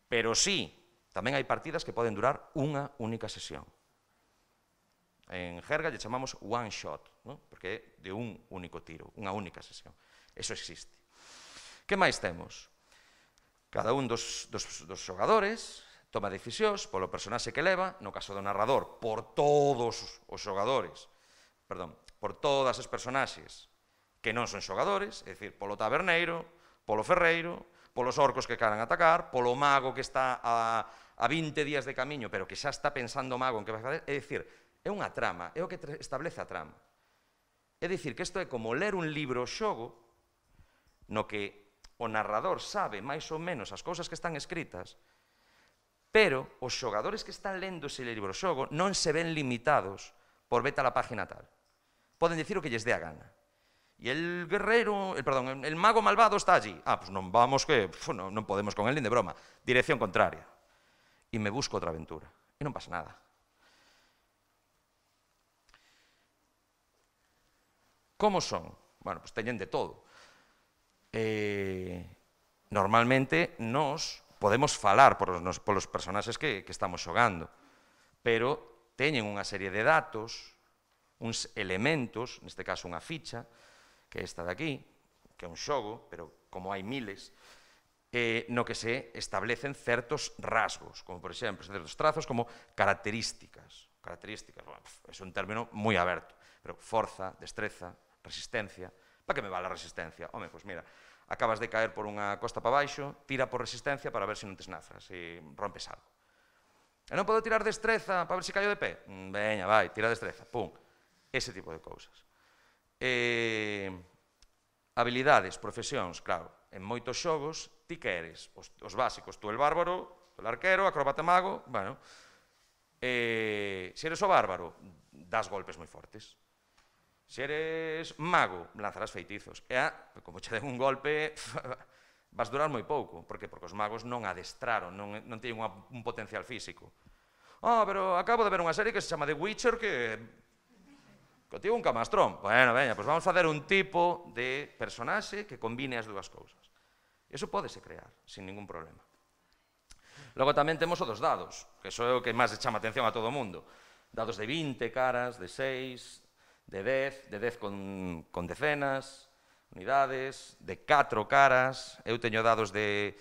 Pero sí, tamén hai partidas que poden durar unha única sesión. En jerga lle chamamos one shot, no? porque é de un único tiro, unha única sesión. Eso existe. Que máis temos? Cada un dos, dos, dos xogadores toma decisións polo personaxe que leva, no caso do narrador, por todos os xogadores, perdón, por todas as personaxes que non son xogadores, é dicir, polo taberneiro, polo ferreiro, polos orcos que caran atacar, polo mago que está a, a 20 días de camiño, pero que xa está pensando o mago en que vai facer, é dicir, É unha trama, é o que establece a trama. É dicir, que isto é como ler un libro xogo no que o narrador sabe máis ou menos as cousas que están escritas, pero os xogadores que están lendo ese libro xogo non se ven limitados por beta la página tal. Poden dicir o que lles dé a gana. E el guerrero, el, perdón, el mago malvado está allí. Ah, pues non vamos que pf, non, non podemos con el nin de broma. Dirección contraria. E me busco outra aventura. E non pasa nada. Como son? Bueno, pues teñen de todo. Eh, normalmente nós podemos falar por os, polos personaxes que, que estamos xogando, pero teñen unha serie de datos, uns elementos, neste caso unha ficha, que é esta de aquí, que é un xogo, pero como hai miles, eh, no que se establecen certos rasgos, como por exemplo, certos trazos como características. Características, bueno, é un término moi aberto, pero forza, destreza, resistencia. Para que me vale a resistencia? Home, pois mira, acabas de caer por unha costa para baixo, tira por resistencia para ver se si non tes esnazas se rompes algo. E non podo tirar destreza para ver se si caio de pé? Mm, veña, vai, tira destreza, pum. Ese tipo de cousas. Eh, habilidades, profesións, claro, en moitos xogos ti que eres? Os, os básicos, tú el bárbaro, tú el arquero, acróbata mago, bueno, eh, se eres o bárbaro, das golpes moi fortes, Se eres mago, lanzarás feitizos. E, ah, como che den un golpe, vas durar moi pouco. Por que? Porque os magos non adestraron, non, non teñen unha, un potencial físico. Ah, oh, pero acabo de ver unha serie que se chama The Witcher que... que tivo un camastrón. Bueno, veña, pois pues vamos facer un tipo de personaxe que combine as dúas cousas. Eso podese crear, sin ningún problema. Logo tamén temos o dos dados, que iso é o que máis chama atención a todo o mundo. Dados de 20 caras, de 6, de 10, de 10 con, con decenas, unidades, de 4 caras, eu teño dados de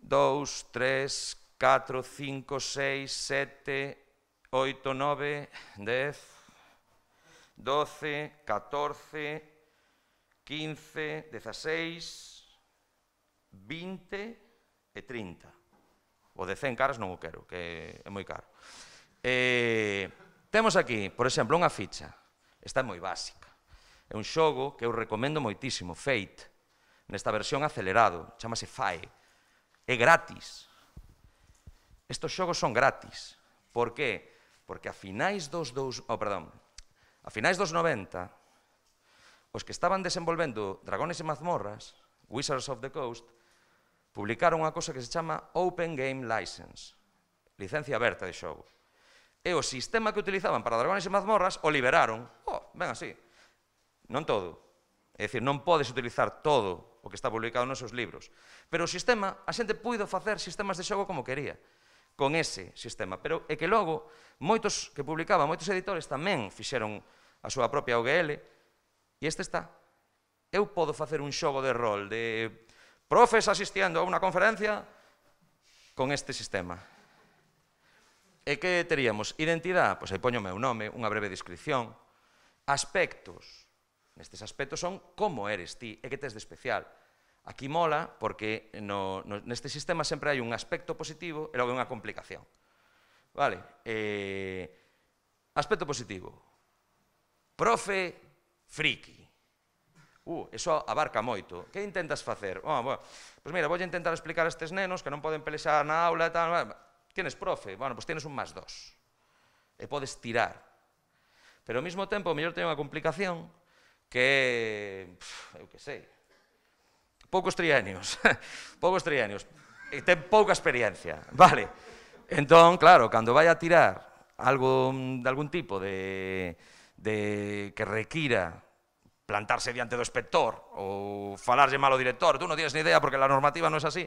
2, 3, 4, 5, 6, 7, 8, 9, 10, 12, 14, 15, 16, 20 e 30. O de 100 caras non o quero, que é moi caro. Eh, temos aquí, por exemplo, unha ficha Esta é moi básica. É un xogo que eu recomendo moitísimo, Fate, nesta versión acelerado, chamase FAE. É gratis. Estos xogos son gratis. Por qué? Porque a finais dos dous, oh, perdón, a finais dos 90, os que estaban desenvolvendo Dragones e Mazmorras, Wizards of the Coast, publicaron unha cosa que se chama Open Game License, licencia aberta de xogo e o sistema que utilizaban para dragones e mazmorras o liberaron. Oh, ven así. Non todo. É dicir, non podes utilizar todo o que está publicado nos seus libros. Pero o sistema, a xente puido facer sistemas de xogo como quería con ese sistema. Pero é que logo, moitos que publicaba, moitos editores tamén fixeron a súa propia UGL, e este está. Eu podo facer un xogo de rol de profes asistiendo a unha conferencia con este sistema. E que teríamos? Identidade, pois aí poño o meu nome, unha breve descripción. Aspectos, nestes aspectos son como eres ti, e que tes de especial. Aquí mola porque no, no, neste sistema sempre hai un aspecto positivo e logo unha complicación. Vale, eh, aspecto positivo. Profe friki. Uh, eso abarca moito. Que intentas facer? Oh, bueno, pois pues mira, vou intentar explicar a estes nenos que non poden pelexar na aula e tal, Tienes profe, bueno, pues tienes un más dos. E podes tirar. Pero ao mesmo tempo, o mellor ten unha complicación que, pff, eu que sei, poucos trienios, poucos trienios, e ten pouca experiencia, vale? Entón, claro, cando vai a tirar algo de algún tipo de, de que requira plantarse diante do inspector ou falarlle mal ao director, tú non tienes ni idea porque a normativa non é así,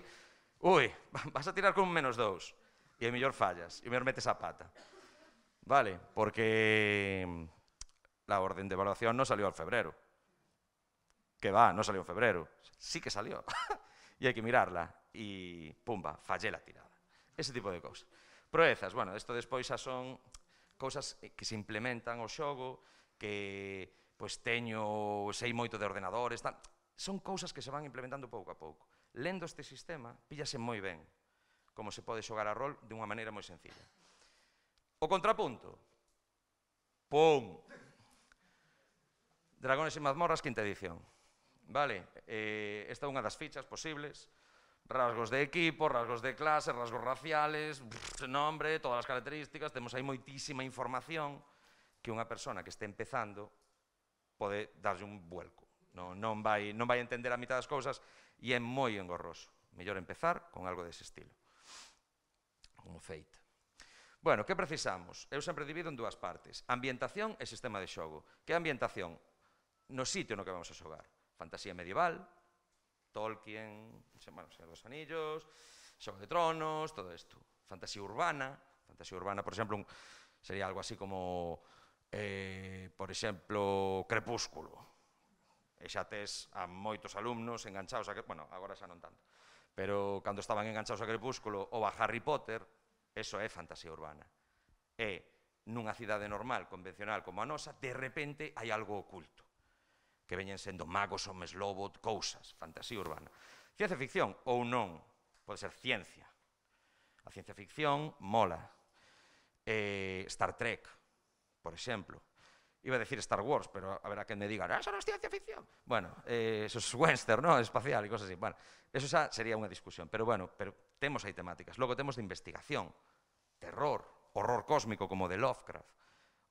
ui, vas a tirar con menos dous e a mellor fallas, e a mellor metes a pata. Vale, porque la orden de evaluación no salió en febrero. Que va, no salió en febrero. Sí que salió. y hay que mirarla. Y pumba, fallé la tirada. Ese tipo de cosas. Proezas, bueno, isto despois xa son cousas que se implementan ao xogo, que pois teño, sei moito de ordenadores, tal. son cousas que se van implementando pouco a pouco. Lendo este sistema, píllase moi ben, como se pode xogar a rol de unha maneira moi sencilla. O contrapunto. Pum. Dragones e mazmorras, quinta edición. Vale, eh, esta é unha das fichas posibles. Rasgos de equipo, rasgos de clase, rasgos raciales, nombre, todas as características. Temos aí moitísima información que unha persona que este empezando pode darlle un vuelco. Non, non, vai, non vai entender a mitad das cousas e é moi engorroso. Mellor empezar con algo dese estilo como feita. Bueno, que precisamos? Eu sempre divido en dúas partes, ambientación e sistema de xogo. Que ambientación? No sitio no que vamos a xogar. Fantasía medieval, Tolkien, bueno, Señor dos Anillos, Xogo de Tronos, todo isto. Fantasía urbana, fantasía urbana, por exemplo, un, sería algo así como, eh, por exemplo, Crepúsculo. E xa tes a moitos alumnos enganchados a... Bueno, agora xa non tanto. Pero cando estaban enganchados a Crepúsculo ou a Harry Potter, Eso é fantasía urbana. E nunha cidade normal, convencional como a nosa, de repente hai algo oculto. Que veñen sendo magos, homes lobo, cousas, fantasía urbana. Ciencia ficción ou non, pode ser ciencia. A ciencia ficción mola. Eh, Star Trek, por exemplo. Iba a decir Star Wars, pero a a que me digan, ah, eso non é ciencia ficción. Bueno, eh, eso es western, ¿no? espacial e cosas así. Bueno, eso xa sería unha discusión. Pero bueno, pero Temos aí temáticas. Logo temos de investigación, terror, horror cósmico como de Lovecraft,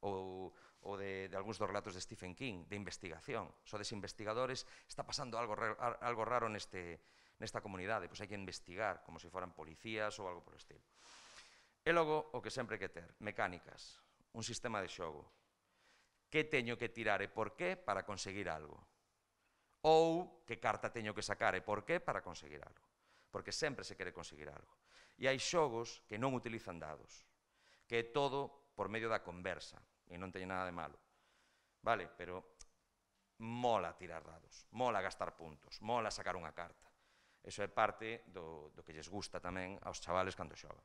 ou, ou de, de algúns dos relatos de Stephen King, de investigación. Sodes investigadores, está pasando algo, algo raro neste, nesta comunidade, pois hai que investigar, como se foran policías ou algo por estilo. E logo, o que sempre hai que ter, mecánicas, un sistema de xogo. Que teño que tirar e por qué para conseguir algo? Ou que carta teño que sacar e por qué para conseguir algo? porque sempre se quere conseguir algo. E hai xogos que non utilizan dados, que é todo por medio da conversa, e non teñe nada de malo. Vale, pero mola tirar dados, mola gastar puntos, mola sacar unha carta. Eso é parte do, do que lles gusta tamén aos chavales cando xogan.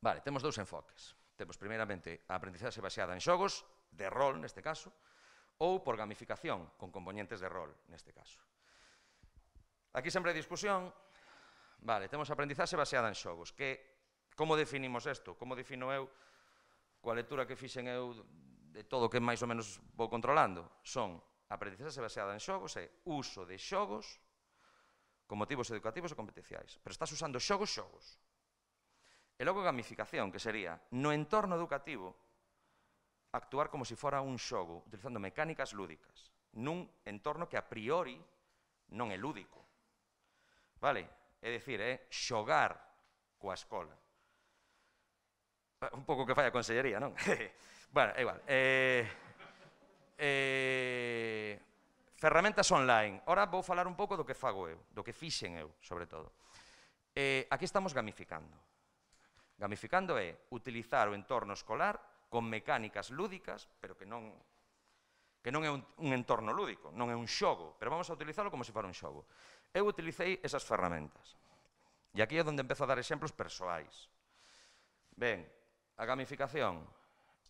Vale, temos dous enfoques. Temos primeiramente a aprendizaxe baseada en xogos, de rol neste caso, ou por gamificación, con componentes de rol neste caso. Aquí sempre hai discusión. Vale, temos aprendizaxe baseada en xogos. Que, como definimos isto? Como defino eu coa lectura que fixen eu de todo o que máis ou menos vou controlando? Son aprendizaxe baseada en xogos e uso de xogos con motivos educativos e competenciais. Pero estás usando xogos, xogos. E logo gamificación, que sería no entorno educativo actuar como se si fora un xogo, utilizando mecánicas lúdicas, nun entorno que a priori non é lúdico. Vale? É dicir, é xogar coa escola. Ah, un pouco que falla a consellería, non? bueno, é igual. Eh, eh, ferramentas online. Ora vou falar un pouco do que fago eu, do que fixen eu, sobre todo. Eh, aquí estamos gamificando. Gamificando é utilizar o entorno escolar con mecánicas lúdicas, pero que non que non é un, un entorno lúdico, non é un xogo, pero vamos a utilizarlo como se fora un xogo. Eu utilicei esas ferramentas. E aquí é onde empezo a dar exemplos persoais. Ben, a gamificación,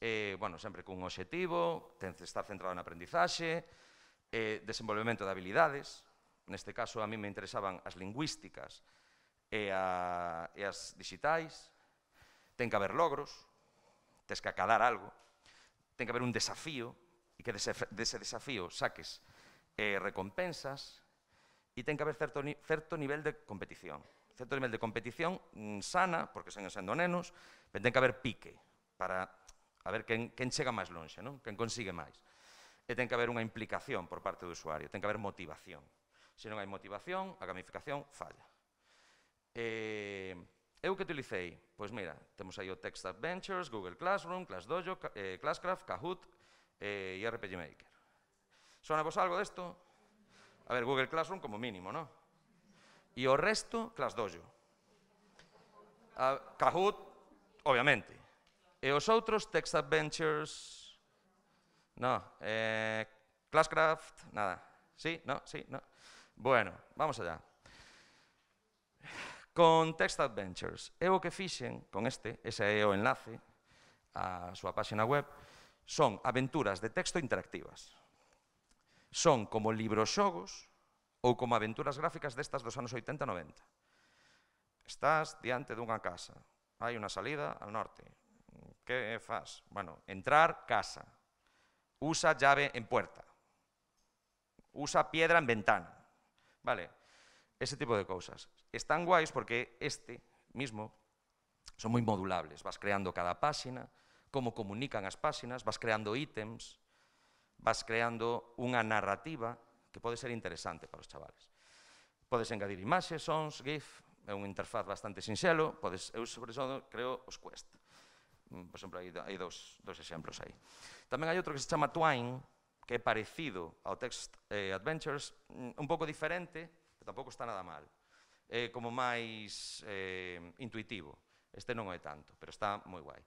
eh, bueno, sempre cun objetivo, ten que estar centrado na aprendizaxe, eh, desenvolvemento de habilidades, neste caso a mí me interesaban as lingüísticas e, a, e as digitais, ten que haber logros, tens que acadar algo, ten que haber un desafío, e que dese, dese desafío saques eh, recompensas, e ten que haber certo, ni, certo nivel de competición. Certo nivel de competición mm, sana, porque sen sendo nenos, pero ten que haber pique para a ver quen, quen chega máis lonxe, non? quen consigue máis. E ten que haber unha implicación por parte do usuario, ten que haber motivación. Se non hai motivación, a gamificación falla. Eh, eu que utilicei? Pois mira, temos aí o Text Adventures, Google Classroom, ClassDojo, eh, ClassCraft, Kahoot eh, e RPG Maker. Sona vos algo desto? A ver, Google Classroom como mínimo, ¿no? E o resto, Classdojo. A, Kahoot, obviamente. E os outros, Text Adventures, no, eh, Classcraft, nada. Sí, no, sí, no. Bueno, vamos allá. Con Text Adventures, é o que fixen con este, ese é o enlace, a súa páxina web, son aventuras de texto interactivas. son como libros-jogos o como aventuras gráficas destas dos años 80-90. Estás diante de una casa, hay una salida al norte. ¿Qué faz? Bueno, entrar, casa. Usa llave en puerta. Usa piedra en ventana. Vale, ese tipo de cosas. Están guais porque este mismo son muy modulables. Vas creando cada página, cómo comunican las páginas, vas creando ítems, vas creando unha narrativa que pode ser interesante para os chavales. Podes engadir imaxes, sons, GIF, é unha interfaz bastante sinxelo, podes, eu sobre todo creo os Quest. Mm, por exemplo, hai, hai dos, dos exemplos aí. Tamén hai outro que se chama Twine, que é parecido ao Text eh, Adventures, mm, un pouco diferente, pero tampouco está nada mal. É como máis eh, intuitivo. Este non é tanto, pero está moi guai.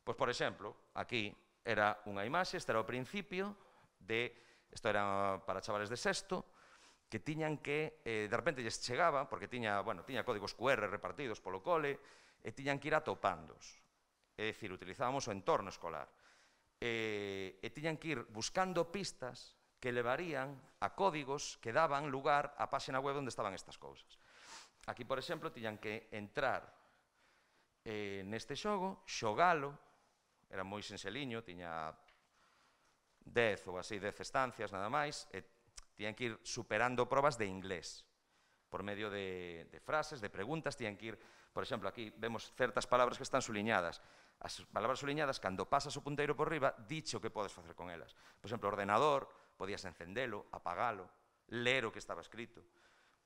Pois, por exemplo, aquí era unha imaxe, este era o principio, de, isto era para chavales de sexto, que tiñan que, eh, de repente lles chegaba, porque tiña, bueno, tiña códigos QR repartidos polo cole, e tiñan que ir atopándos. É dicir, utilizábamos o entorno escolar. E, e tiñan que ir buscando pistas que levarían a códigos que daban lugar á páxina web onde estaban estas cousas. Aquí, por exemplo, tiñan que entrar eh, neste xogo, xogalo, era moi senseliño, tiña dez ou así, dez estancias nada máis, e tían que ir superando probas de inglés por medio de, de frases, de preguntas, tían que ir, por exemplo, aquí vemos certas palabras que están suliñadas. As palabras suliñadas, cando pasas o punteiro por riba, dicho que podes facer con elas. Por exemplo, ordenador, podías encendelo, apagalo, ler o que estaba escrito.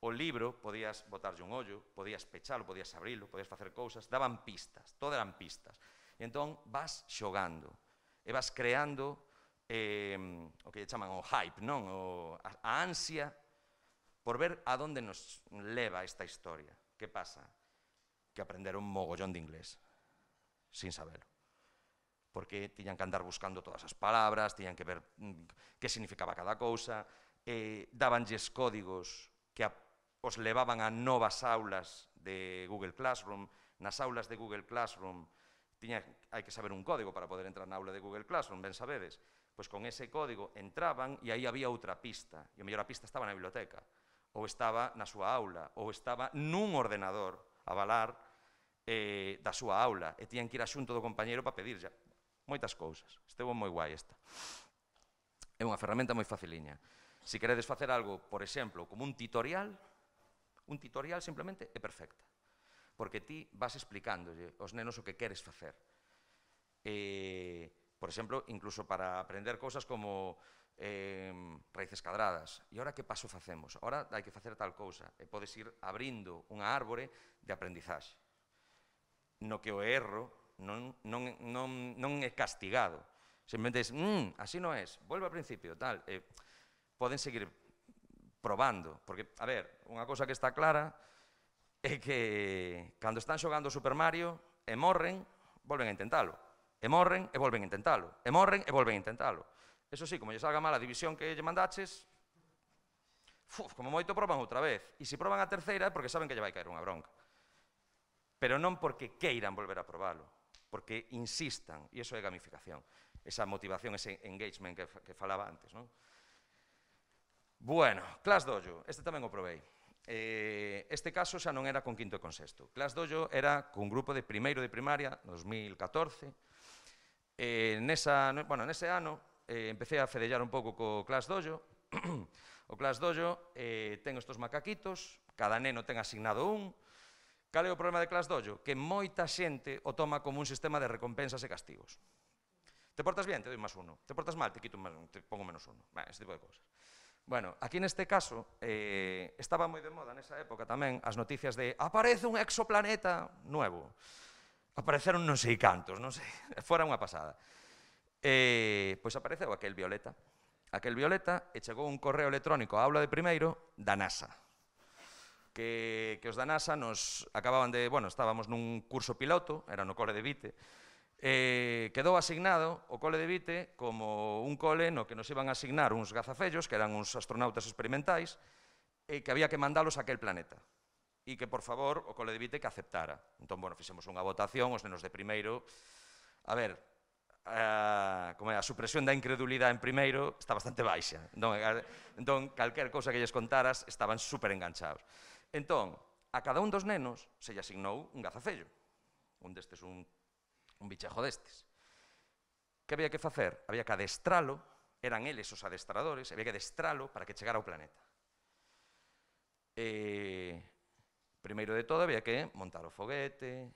O libro, podías botarlle un ollo, podías pechalo, podías abrilo, podías facer cousas, daban pistas, todo eran pistas. E entón vas xogando e vas creando eh, o que chaman o hype, non? O, a, a ansia por ver a donde nos leva esta historia. Que pasa? Que aprender un mogollón de inglés, sin saberlo. Porque tiñan que andar buscando todas as palabras, tiñan que ver mm, que significaba cada cousa, eh, dabanlles códigos que a, os levaban a novas aulas de Google Classroom, nas aulas de Google Classroom tiña, hai que saber un código para poder entrar na aula de Google Classroom, ben sabedes, pois con ese código entraban e aí había outra pista, e a mellor a pista estaba na biblioteca, ou estaba na súa aula, ou estaba nun ordenador a valar eh, da súa aula, e tían que ir xunto do compañeiro para pedir xa moitas cousas. Estevo moi guai esta. É unha ferramenta moi faciliña. Se queredes facer algo, por exemplo, como un tutorial, un tutorial simplemente é perfecta. Porque ti vas explicándolle aos nenos o que queres facer. Eh, por exemplo, incluso para aprender cousas como eh, raíces cadradas. E ahora que paso facemos? Ahora hai que facer tal cousa. E podes ir abrindo unha árbore de aprendizaxe. No que o erro non, non, non, non é castigado. Simplemente es, mmm, así non é, volve ao principio, tal. E poden seguir probando. Porque, a ver, unha cousa que está clara é que cando están xogando Super Mario e morren, volven a intentalo e morren e volven a intentalo, e morren e volven a intentalo. Eso sí, como lle salga mal a división que lle mandaches, fuf, como moito proban outra vez, e se proban a terceira é porque saben que lle vai caer unha bronca. Pero non porque queiran volver a probalo, porque insistan, e iso é gamificación, esa motivación, ese engagement que, que falaba antes. Non? Bueno, Clas Dojo, este tamén o probei. Eh, este caso xa non era con quinto e con sexto. Clas Dojo era cun grupo de primeiro de primaria, no 2014, Eh, nesa, bueno, nese ano eh, empecé a fedellar un pouco co Class Dojo. o Class Dojo eh, ten estos macaquitos, cada neno ten asignado un. Cal é o problema de Class Dojo? Que moita xente o toma como un sistema de recompensas e castigos. Te portas bien, te doy máis uno. Te portas mal, te quito máis un, te pongo menos uno. Ben, ese tipo de cosas. Bueno, aquí neste caso, eh, estaba moi de moda nesa época tamén as noticias de aparece un exoplaneta nuevo. Apareceron non sei cantos, non sei, fora unha pasada. E, pois apareceu aquel Violeta. Aquel Violeta e chegou un correo electrónico á aula de primeiro da NASA. Que, que os da NASA nos acababan de... Bueno, estábamos nun curso piloto, era no cole de Vite, eh, quedou asignado o cole de Vite como un cole no que nos iban a asignar uns gazafellos, que eran uns astronautas experimentais, e que había que mandalos a aquel planeta e que, por favor, o Cole de Vite que aceptara. Entón, bueno, fixemos unha votación, os nenos de primeiro... A ver, a, eh, como é, a supresión da incredulidade en primeiro está bastante baixa. Entón, a, eh, entón calquer cousa que lles contaras estaban super enganchados. Entón, a cada un dos nenos se lle asignou un gazacello. Un destes, un, un bichejo destes. Que había que facer? Había que adestralo, eran eles os adestradores, había que adestralo para que chegara ao planeta. Eh, Primeiro de todo había que montar o foguete,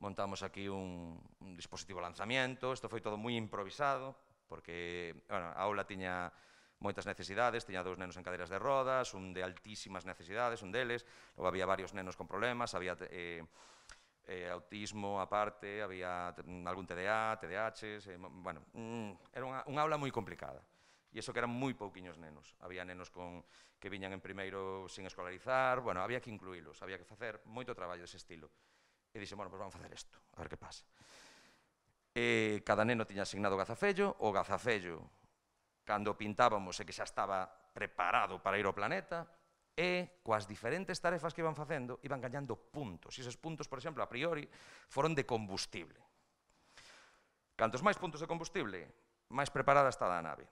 montamos aquí un, un dispositivo lanzamiento, isto foi todo moi improvisado, porque bueno, a aula tiña moitas necesidades, tiña dous nenos en cadeiras de rodas, un de altísimas necesidades, un deles, logo había varios nenos con problemas, había eh, eh, autismo aparte, había mm, algún TDA, TDAH, eh, bueno, mm, era unha, unha aula moi complicada. E iso que eran moi pouquiños nenos. Había nenos con, que viñan en primeiro sin escolarizar, bueno, había que incluílos, había que facer moito traballo dese estilo. E dixen, bueno, pois pues vamos facer isto, a ver que pasa. E cada neno tiña asignado o gazafello, o gazafello, cando pintábamos e que xa estaba preparado para ir ao planeta, e coas diferentes tarefas que iban facendo, iban gañando puntos. E esos puntos, por exemplo, a priori, foron de combustible. Cantos máis puntos de combustible, máis preparada está a nave.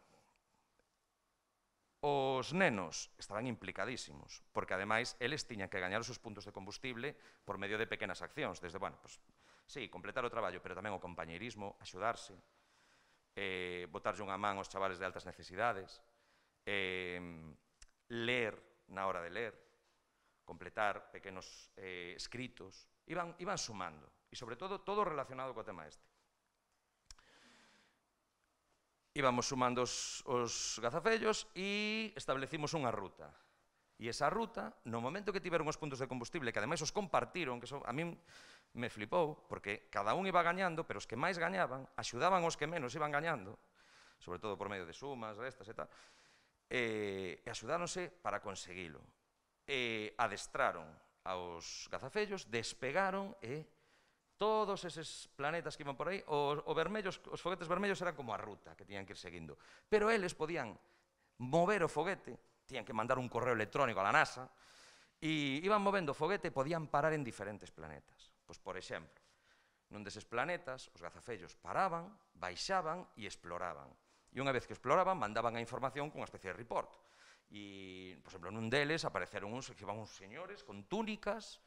Os nenos estaban implicadísimos, porque ademais eles tiñan que gañar os seus puntos de combustible por medio de pequenas accións, desde, bueno, pues, sí, completar o traballo, pero tamén o compañeirismo, axudarse, eh, botarlle unha man aos chavales de altas necesidades, eh, ler na hora de ler, completar pequenos eh, escritos, iban, iban sumando, e sobre todo todo relacionado co tema este íbamos sumando os, os gazafellos e establecimos unha ruta. E esa ruta, no momento que tiveron os puntos de combustible, que ademais os compartiron, que so, a min me flipou, porque cada un iba gañando, pero os que máis gañaban, axudaban os que menos iban gañando, sobre todo por medio de sumas, restas e tal, e, e axudáronse para conseguilo. E adestraron aos gazafellos, despegaron e Todos eses planetas que iban por aí, os, o vermellos, os foguetes vermellos eran como a ruta que tiñan que ir seguindo. Pero eles podían mover o foguete, tiñan que mandar un correo electrónico a la NASA, e iban movendo o foguete e podían parar en diferentes planetas. Pois, por exemplo, nun deses planetas, os gazafellos paraban, baixaban e exploraban. E unha vez que exploraban, mandaban a información cunha especie de report. E, por exemplo, nun deles apareceron uns que iban uns señores con túnicas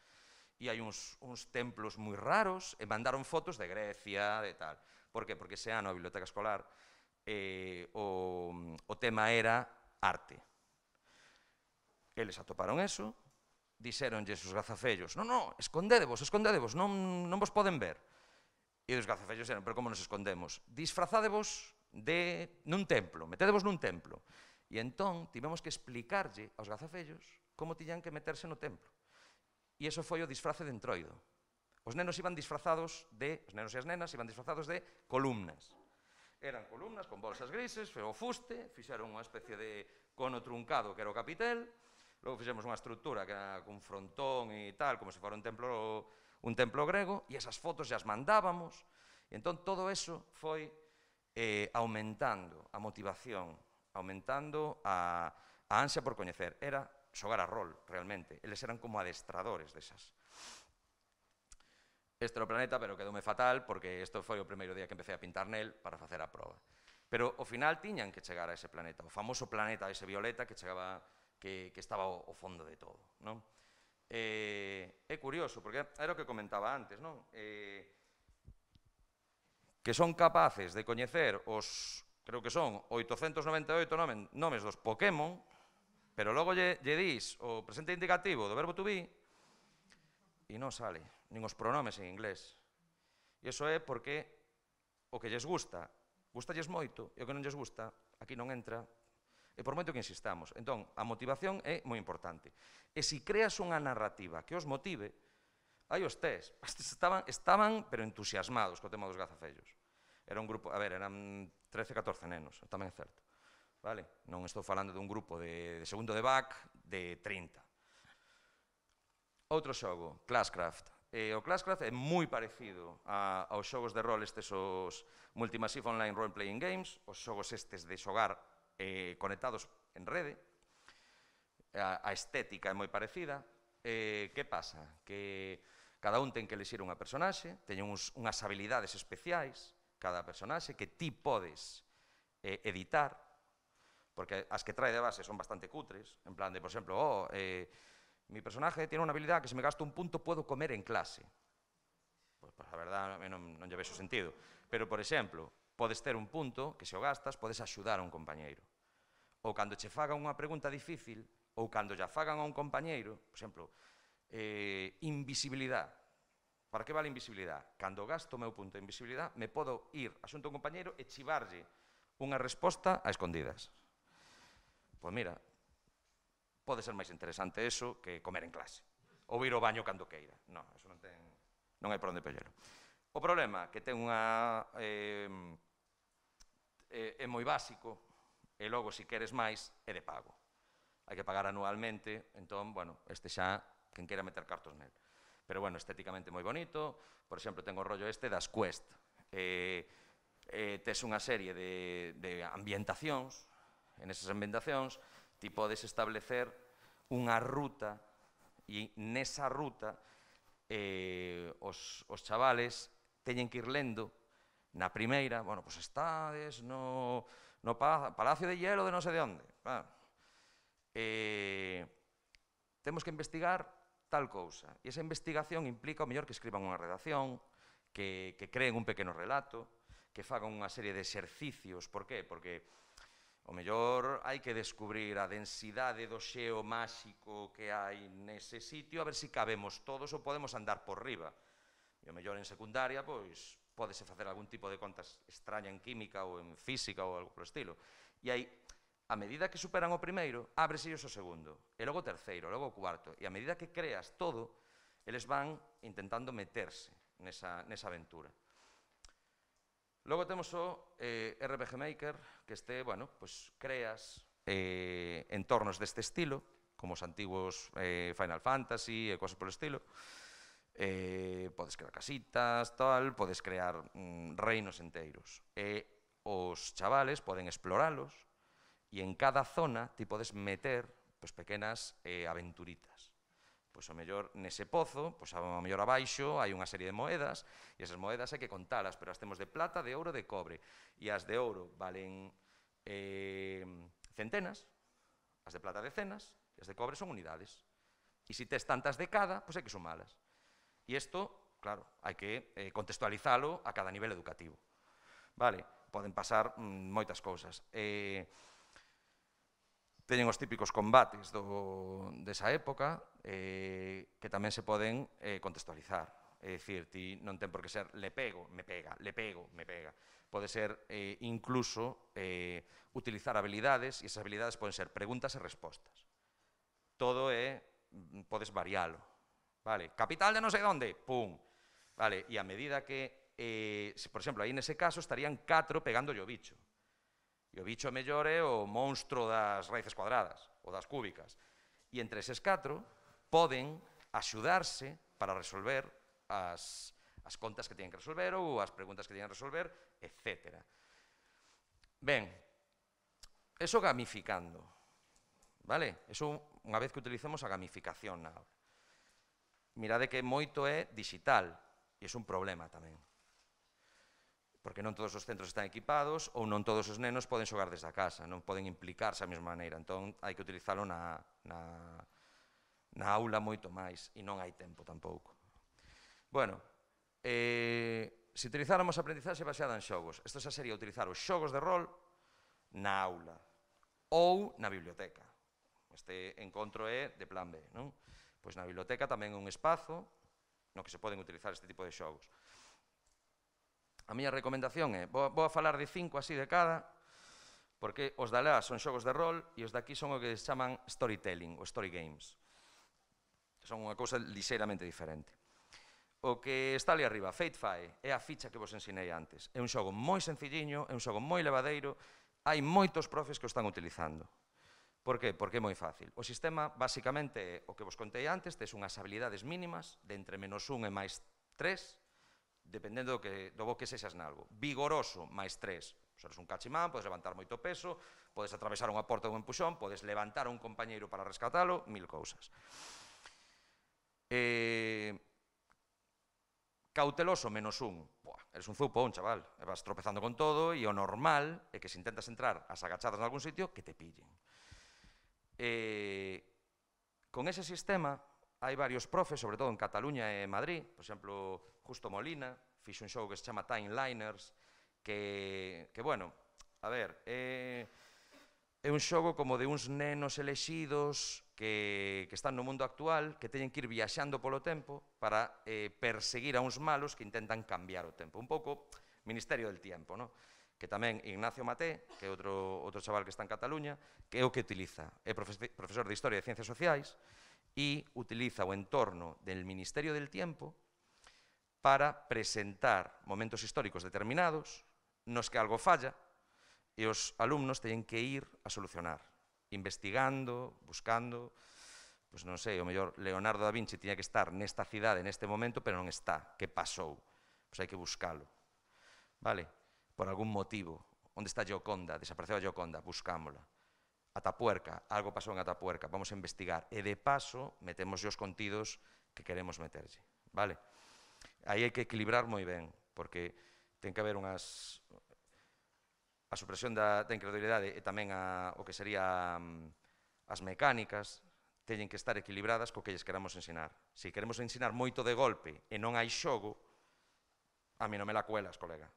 e hai uns, uns templos moi raros, e mandaron fotos de Grecia, de tal. Por que? Porque ese ano a Biblioteca Escolar eh, o, o tema era arte. Eles atoparon eso, dixeronlle os gazafellos, non, non, escondedevos, escondedevos, non, non vos poden ver. E os gazafellos eran, pero como nos escondemos? Disfrazadevos de nun templo, metedevos nun templo. E entón tivemos que explicarlle aos gazafellos como tiñan que meterse no templo. E iso foi o disfrace de entroido. Os nenos iban disfrazados de, os nenos e as nenas iban disfrazados de columnas. Eran columnas con bolsas grises, o fuste, fixeron unha especie de cono truncado que era o capitel, logo fixemos unha estructura que era con frontón e tal, como se fora un templo, un templo grego, e esas fotos as mandábamos, e entón todo eso foi eh, aumentando a motivación, aumentando a, a ansia por coñecer. Era xogar a rol, realmente. Eles eran como adestradores desas. Este era o planeta, pero quedoume fatal, porque isto foi o primeiro día que empecé a pintar nel para facer a prova. Pero ao final tiñan que chegar a ese planeta, o famoso planeta ese violeta que chegaba que, que estaba ao, fondo de todo. Non? Eh, é curioso, porque era o que comentaba antes, non? Eh, que son capaces de coñecer os, creo que son 898 nomes dos Pokémon, Pero logo lle, lle dis o presente indicativo do verbo to be e non sale, nin os pronomes en inglés. E iso é porque o que lles gusta, lles moito, e o que non lles gusta, aquí non entra, e por moito que insistamos. Entón, a motivación é moi importante. E se si creas unha narrativa que os motive, aí os tes, estaban, estaban pero entusiasmados co tema dos gazafellos. Era un grupo, a ver, eran 13, 14 nenos, tamén é certo Vale? Non estou falando dun grupo de, de segundo de back de 30. Outro xogo, Classcraft. Eh, o Classcraft é moi parecido a, aos xogos de rol estes os Multimassive Online Role Playing Games, os xogos estes de xogar eh, conectados en rede. A, a estética é moi parecida. Eh, que pasa? Que cada un ten que elixir unha personaxe, teñen uns, unhas habilidades especiais cada personaxe que ti podes eh, editar, porque as que trae de base son bastante cutres, en plan de, por exemplo, oh, eh, mi personaje tiene unha habilidad que se me gasto un punto puedo comer en clase. Pois, pues, pues, a verdad, non, non lle vexo sentido. Pero, por exemplo, podes ter un punto que se o gastas podes axudar a un compañeiro. Ou cando che faga unha pregunta difícil, ou cando xa fagan a un compañeiro, por exemplo, eh, invisibilidad. Para que vale invisibilidad? Cando gasto o meu punto de invisibilidad, me podo ir a a un compañeiro e chivarlle unha resposta a escondidas. Pois mira, pode ser máis interesante eso que comer en clase. Ou ir ao baño cando queira. Non, eso non ten... Non hai por onde pellelo. O problema que ten unha... Eh, eh, é moi básico, e logo, se queres máis, é de pago. Hai que pagar anualmente, entón, bueno, este xa, quen queira meter cartos nel. Pero, bueno, estéticamente moi bonito, por exemplo, ten o rollo este das quest. Eh, eh, tes unha serie de, de ambientacións, En esas ambientacións, ti podes establecer unha ruta e nesa ruta eh, os, os chavales teñen que ir lendo na primeira, bueno, pois pues estades no, no Palacio de Hielo de non sei de onde. Va. Eh, temos que investigar tal cousa. E esa investigación implica o mellor que escriban unha redacción, que, que creen un pequeno relato, que fagan unha serie de exercicios. Por qué? Porque O mellor hai que descubrir a densidade do xeo máxico que hai nese sitio, a ver se si cabemos todos ou podemos andar por riba. E o mellor en secundaria, pois, pódese facer algún tipo de contas extraña en química ou en física ou algo por estilo. E aí, a medida que superan o primeiro, ábrese o segundo, e logo o terceiro, logo o cuarto. E a medida que creas todo, eles van intentando meterse nesa, nesa aventura. Logo temos o eh, RPG Maker, que este, bueno, pues, creas eh, entornos deste estilo, como os antigos eh, Final Fantasy e cosas polo estilo. Eh, podes crear casitas, tal, podes crear mm, reinos enteiros. E os chavales poden exploralos e en cada zona ti podes meter pues, pequenas eh, aventuritas pois o mellor nese pozo, pois a mellor abaixo hai unha serie de moedas, e esas moedas hai que contalas, pero as temos de plata, de ouro, de cobre, e as de ouro valen eh, centenas, as de plata decenas, e as de cobre son unidades. E se tes tantas de cada, pois hai que sumalas. E isto, claro, hai que eh, contextualizalo a cada nivel educativo. Vale, poden pasar mm, moitas cousas. Eh, teñen os típicos combates do, desa época eh, que tamén se poden eh, contextualizar. É dicir, ti non ten por que ser le pego, me pega, le pego, me pega. Pode ser eh, incluso eh, utilizar habilidades e esas habilidades poden ser preguntas e respostas. Todo é, mm, podes variálo. Vale, capital de non sei onde, pum. Vale, e a medida que, eh, por exemplo, aí nese caso estarían catro pegándolle o bicho E o bicho mellor é o monstro das raíces cuadradas ou das cúbicas. E entre eses catro poden axudarse para resolver as, as contas que teñen que resolver ou as preguntas que teñen que resolver, etc. Ben, eso gamificando. Vale? Eso unha vez que utilizamos a gamificación na obra. Mirade que moito é digital e é un problema tamén porque non todos os centros están equipados ou non todos os nenos poden xogar desde a casa, non poden implicarse a mesma maneira, entón hai que utilizalo na, na, na aula moito máis e non hai tempo tampouco. Bueno, eh, se utilizáramos a aprendizaxe baseada en xogos, isto xa sería utilizar os xogos de rol na aula ou na biblioteca. Este encontro é de plan B, non? Pois na biblioteca tamén é un espazo no que se poden utilizar este tipo de xogos. A miña recomendación é, vou, vou a falar de cinco así de cada, porque os da lá son xogos de rol e os daqui son o que se chaman storytelling, ou story games. Son unha cousa lixeiramente diferente. O que está ali arriba, Fatefy, é a ficha que vos ensinei antes. É un xogo moi sencilliño, é un xogo moi levadeiro, hai moitos profes que o están utilizando. Por que? Porque é moi fácil. O sistema, basicamente, o que vos contei antes, tes unhas habilidades mínimas, de entre menos un e máis tres, dependendo do, que, do bo que sexas nalgo. Vigoroso, máis 3. Se pois eres un cachimán, podes levantar moito peso, podes atravesar unha porta dun empuxón, podes levantar a un compañeiro para rescatalo, mil cousas. Eh, cauteloso, menos un. Buah, eres un zupón, chaval. E vas tropezando con todo e o normal é que se intentas entrar as agachadas en algún sitio, que te pillen. Eh, con ese sistema hai varios profes, sobre todo en Cataluña e Madrid, por exemplo, Justo Molina, fixo un xogo que se chama Time Liners, que, que bueno, a ver, é, é un xogo como de uns nenos elexidos que, que están no mundo actual, que teñen que ir viaxando polo tempo para eh, perseguir a uns malos que intentan cambiar o tempo. Un pouco Ministerio del Tiempo, no? que tamén Ignacio Maté, que é outro, outro chaval que está en Cataluña, que é o que utiliza. É profesor de Historia e Ciencias Sociais, e utiliza o entorno del Ministerio del Tiempo para presentar momentos históricos determinados nos que algo falla e os alumnos teñen que ir a solucionar, investigando, buscando, pois non sei, o mellor Leonardo da Vinci tiña que estar nesta cidade neste momento, pero non está, que pasou? Pois hai que buscalo. Vale? Por algún motivo, onde está Gioconda? Desapareceu a Gioconda, buscámola. Atapuerca, algo pasou en Atapuerca, vamos a investigar e de paso metemos os contidos que queremos meterlle. Vale? aí hai que equilibrar moi ben, porque ten que haber unhas a supresión da, da incredulidade e tamén a, o que sería mm, as mecánicas teñen que estar equilibradas co que lles queramos ensinar. Se queremos ensinar moito de golpe e non hai xogo, a mí non me la cuelas, colega.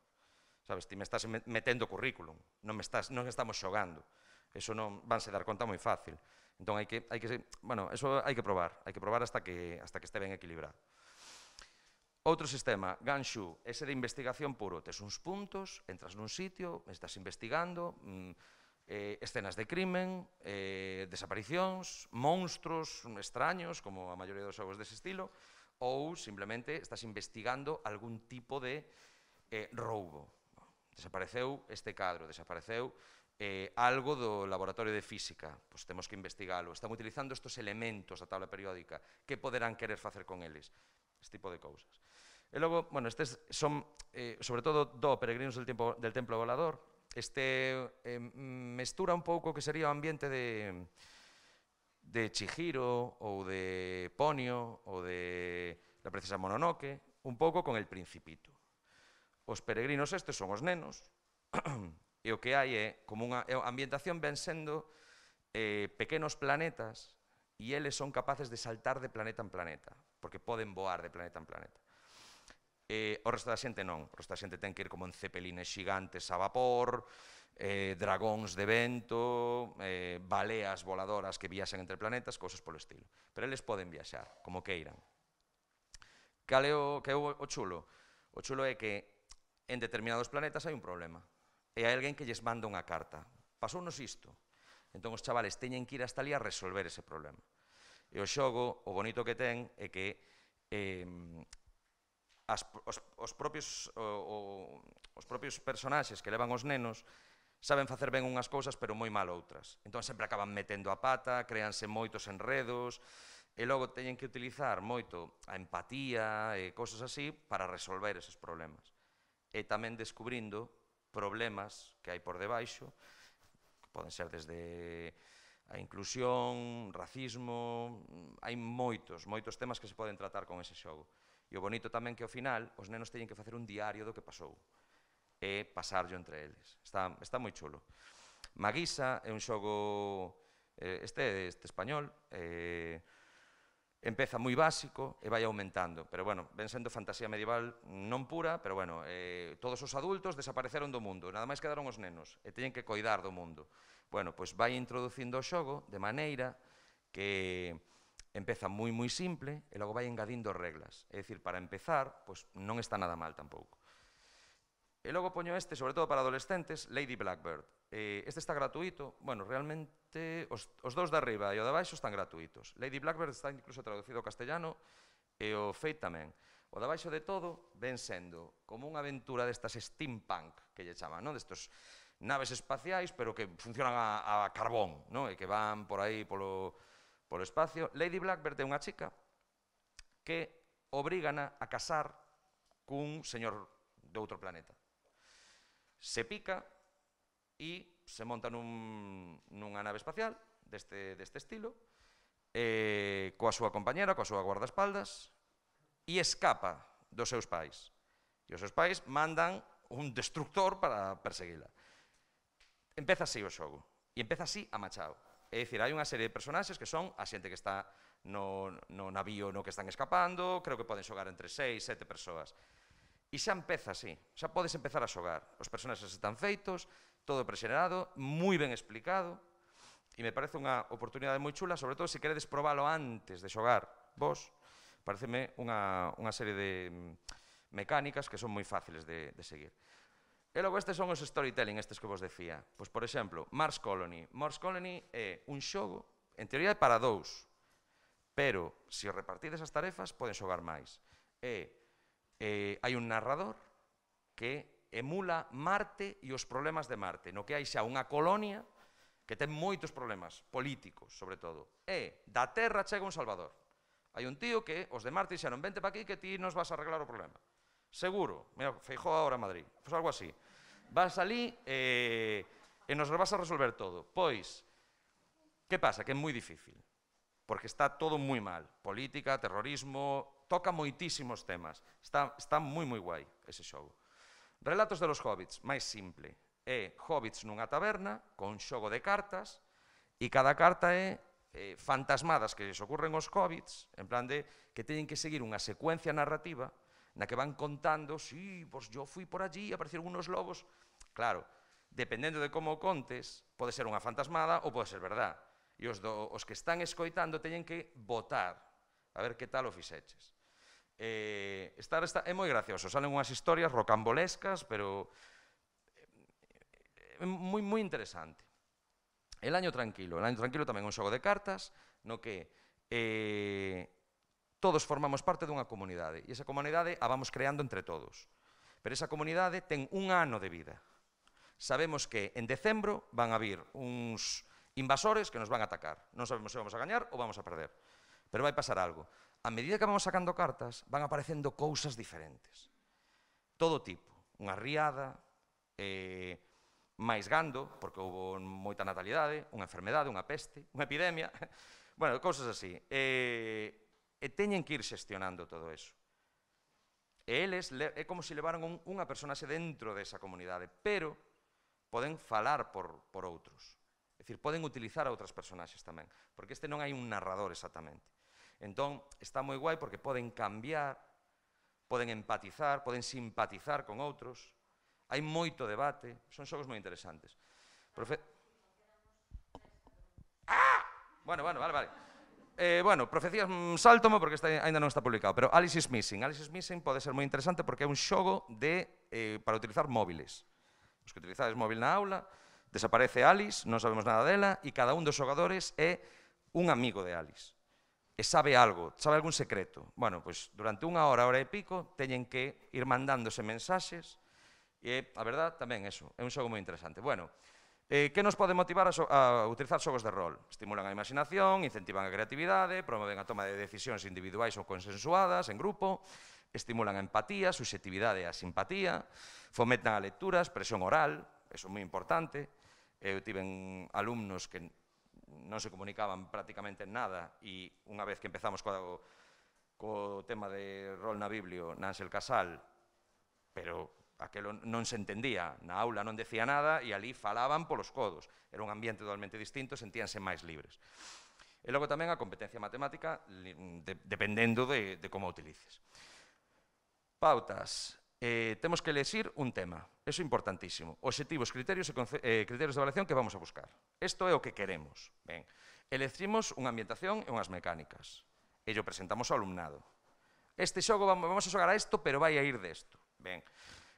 Sabes, ti me estás metendo currículum, non me estás non estamos xogando. Eso non vanse dar conta moi fácil. Entón hai que hai que, bueno, eso hai que probar, hai que probar hasta que hasta que este ben equilibrado. Outro sistema, Ganshu, ese de investigación puro. Tes uns puntos, entras nun sitio, estás investigando, mm, eh, escenas de crimen, eh, desaparicións, monstruos extraños, como a maioría dos xogos dese estilo, ou simplemente estás investigando algún tipo de eh, roubo. Desapareceu este cadro, desapareceu eh, algo do laboratorio de física, pois temos que investigalo. Están utilizando estes elementos da tabla periódica, que poderán querer facer con eles? este tipo de cousas. E logo, bueno, estes son, eh, sobre todo, do Peregrinos del, tempo, del Templo Volador, este eh, mestura un pouco que sería o ambiente de de Chihiro ou de Ponio ou de la princesa Mononoke, un pouco con el principito. Os peregrinos estes son os nenos, e o que hai é como unha a ambientación ben sendo eh, pequenos planetas e eles son capaces de saltar de planeta en planeta porque poden voar de planeta en planeta. Eh, o resto da xente non, o resto da xente ten que ir como en cepelines xigantes a vapor, eh, dragóns de vento, eh, baleas voladoras que viaxan entre planetas, cousas polo estilo. Pero eles poden viaxar, como queiran. Cal é o, que é o, o chulo? O chulo é que en determinados planetas hai un problema. E hai alguén que lles manda unha carta. Pasounos isto. Entón os chavales teñen que ir hasta ali a resolver ese problema. E o xogo, o bonito que ten é que eh, as, os, os, propios, o, o, os propios personaxes que levan os nenos saben facer ben unhas cousas pero moi mal outras. Entón sempre acaban metendo a pata, créanse moitos enredos, e logo teñen que utilizar moito a empatía e cousas así para resolver esos problemas. E tamén descubrindo problemas que hai por debaixo, que poden ser desde a inclusión, racismo, hai moitos, moitos temas que se poden tratar con ese xogo. E o bonito tamén que ao final os nenos teñen que facer un diario do que pasou e pasarlo entre eles. Está, está moi chulo. Maguisa é un xogo eh, este, este español, eh, Empeza moi básico e vai aumentando, pero bueno, ven sendo fantasía medieval non pura, pero bueno, eh, todos os adultos desapareceron do mundo, nada máis quedaron os nenos, e teñen que coidar do mundo. Bueno, pois vai introducindo o xogo de maneira que empeza moi moi simple e logo vai engadindo reglas. É dicir, para empezar, pois non está nada mal tampouco. E logo poño este, sobre todo para adolescentes, Lady Blackbird. Eh, este está gratuito, bueno, realmente os, os dous de arriba e o de baixo están gratuitos. Lady Blackbird está incluso traducido ao castellano e o Fate tamén. O de baixo de todo ven sendo como unha aventura destas steampunk que lle chaman, non? Destos naves espaciais, pero que funcionan a, a carbón, non? E que van por aí polo, polo espacio. Lady Blackbird é unha chica que obrígana a casar cun señor de outro planeta se pica e se monta nun, nunha nave espacial deste, deste estilo, eh, coa súa compañera, coa súa guardaespaldas, e escapa dos seus pais. E os seus pais mandan un destructor para perseguila. Empeza así o xogo, e empeza así a Machado. É dicir, hai unha serie de personaxes que son a xente que está no, no navío no que están escapando, creo que poden xogar entre seis, sete persoas. E xa empeza así, xa podes empezar a xogar. Os personaxes están feitos, todo presionado, moi ben explicado, e me parece unha oportunidade moi chula, sobre todo se queredes probalo antes de xogar vos, pareceme unha, unha serie de mm, mecánicas que son moi fáciles de, de seguir. E logo estes son os storytelling, estes que vos decía. Pois, por exemplo, Mars Colony. Mars Colony é un xogo, en teoría é para dous, pero se repartides as tarefas poden xogar máis. É eh, hai un narrador que emula Marte e os problemas de Marte, no que hai xa unha colonia que ten moitos problemas políticos, sobre todo. E da Terra chega un salvador. Hai un tío que os de Marte xeron, vente pa aquí que ti nos vas a arreglar o problema. Seguro, mira, feijó ahora a Madrid, pois algo así. Vas ali eh, e nos vas a resolver todo. Pois, que pasa? Que é moi difícil, porque está todo moi mal. Política, terrorismo, toca moitísimos temas. Está, está moi moi guai ese xogo. Relatos de los hobbits, máis simple. É hobbits nunha taberna, con xogo de cartas, e cada carta é eh, fantasmadas que lles ocurren aos hobbits, en plan de que teñen que seguir unha secuencia narrativa na que van contando, sí, pois yo fui por allí, aparecieron unos lobos. Claro, dependendo de como contes, pode ser unha fantasmada ou pode ser verdad. E os, do, os que están escoitando teñen que votar a ver que tal o fixeches. Eh, estar, esta, é moi gracioso, salen unhas historias rocambolescas, pero é eh, eh, moi, moi interesante. El año tranquilo, el año tranquilo tamén é un xogo de cartas, no que eh, todos formamos parte dunha comunidade, e esa comunidade a vamos creando entre todos. Pero esa comunidade ten un ano de vida. Sabemos que en decembro van a vir uns invasores que nos van a atacar. Non sabemos se vamos a gañar ou vamos a perder. Pero vai pasar algo a medida que vamos sacando cartas, van aparecendo cousas diferentes. Todo tipo. Unha riada, eh, máis gando, porque houve moita natalidade, unha enfermedade, unha peste, unha epidemia, bueno, cousas así. Eh, e teñen que ir xestionando todo eso. E eles é como se levaron un, unha personaxe dentro desa comunidade, pero poden falar por, por outros. É dicir, poden utilizar a outras personaxes tamén, porque este non hai un narrador exactamente. Entón, está moi guai porque poden cambiar, poden empatizar, poden simpatizar con outros, hai moito debate, son xogos moi interesantes. Profe... ¡Ah! Bueno, bueno, vale, vale. Eh, bueno, profecías mm, saltomo porque está, ainda non está publicado, pero Alice is Missing. Alice is Missing pode ser moi interesante porque é un xogo de, eh, para utilizar móviles. Os que utilizades móvil na aula, desaparece Alice, non sabemos nada dela, e cada un dos xogadores é un amigo de Alice e sabe algo, sabe algún secreto. Bueno, pois pues, durante unha hora, hora e pico, teñen que ir mandándose mensaxes e, a verdad, tamén eso, é un xogo moi interesante. Bueno, eh, que nos pode motivar a, so a utilizar xogos de rol? Estimulan a imaginación, incentivan a creatividade, promoven a toma de decisións individuais ou consensuadas en grupo, estimulan a empatía, subjetividade e a simpatía, fomentan a lectura, expresión oral, eso é moi importante, eu tiven alumnos que non se comunicaban prácticamente nada e unha vez que empezamos co, co tema de rol na biblio Ansel Casal, pero aquelo non se entendía, na aula non decía nada e ali falaban polos codos. Era un ambiente totalmente distinto, sentíanse máis libres. E logo tamén a competencia matemática, de, dependendo de, de como a utilices. Pautas eh, temos que elexir un tema. Eso é importantísimo. Objetivos, criterios e eh, criterios de avaliación que vamos a buscar. Isto é o que queremos. Ben, elecimos unha ambientación e unhas mecánicas. E yo presentamos ao alumnado. Este xogo vamos a xogar a isto, pero vai a ir desto. Ben,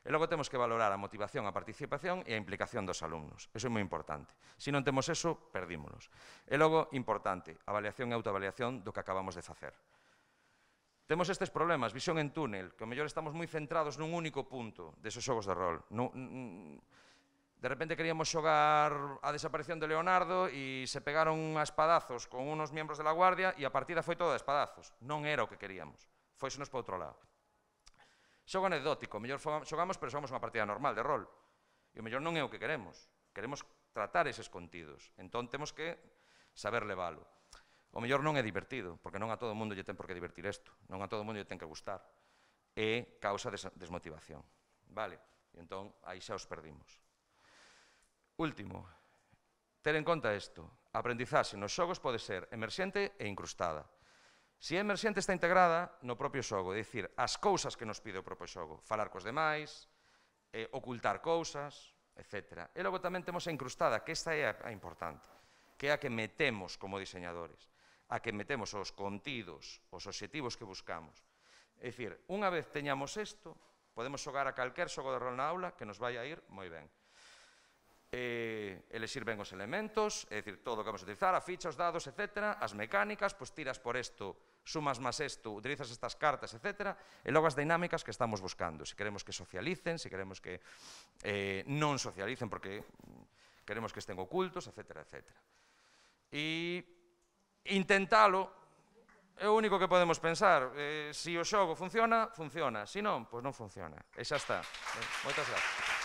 E logo temos que valorar a motivación, a participación e a implicación dos alumnos. Eso é moi importante. Se non temos eso, perdímonos. E logo, importante, avaliación e autoavaliación do que acabamos de facer. Temos estes problemas, visión en túnel, que ao mellor estamos moi centrados nun único punto deses xogos de rol. Non... de repente queríamos xogar a desaparición de Leonardo e se pegaron a espadazos con unos miembros de la Guardia e a partida foi toda a espadazos. Non era o que queríamos. Foi nos para outro lado. Xogo anecdótico, mellor xogamos, pero xogamos unha partida normal de rol. E o mellor non é o que queremos. Queremos tratar eses contidos. Entón temos que saber leválo o mellor non é divertido, porque non a todo mundo lle ten por que divertir isto, non a todo mundo lle ten que gustar. É causa de desmotivación. Vale, e entón aí xa os perdimos. Último, ter en conta isto. A aprendizaxe nos xogos pode ser emerxente e incrustada. Se é emerxente está integrada no propio xogo, é dicir, as cousas que nos pide o propio xogo, falar cos demais, eh, ocultar cousas, etc. E logo tamén temos a incrustada, que esta é a importante, que é a que metemos como diseñadores a que metemos os contidos, os obxectivos que buscamos. É dicir, unha vez teñamos isto, podemos xogar a calquer xogo de rol na aula que nos vai a ir moi ben. Eh, elexir ben os elementos, é dicir, todo o que vamos a utilizar, a ficha, os dados, etc. As mecánicas, pois tiras por isto, sumas máis isto, utilizas estas cartas, etc. E logo as dinámicas que estamos buscando. Se queremos que socialicen, se queremos que eh, non socialicen porque queremos que estén ocultos, etc. etc. E intentalo, é o único que podemos pensar. Eh, si o xogo funciona, funciona. Si non, pois non funciona. E xa está. Eh, moitas gracias.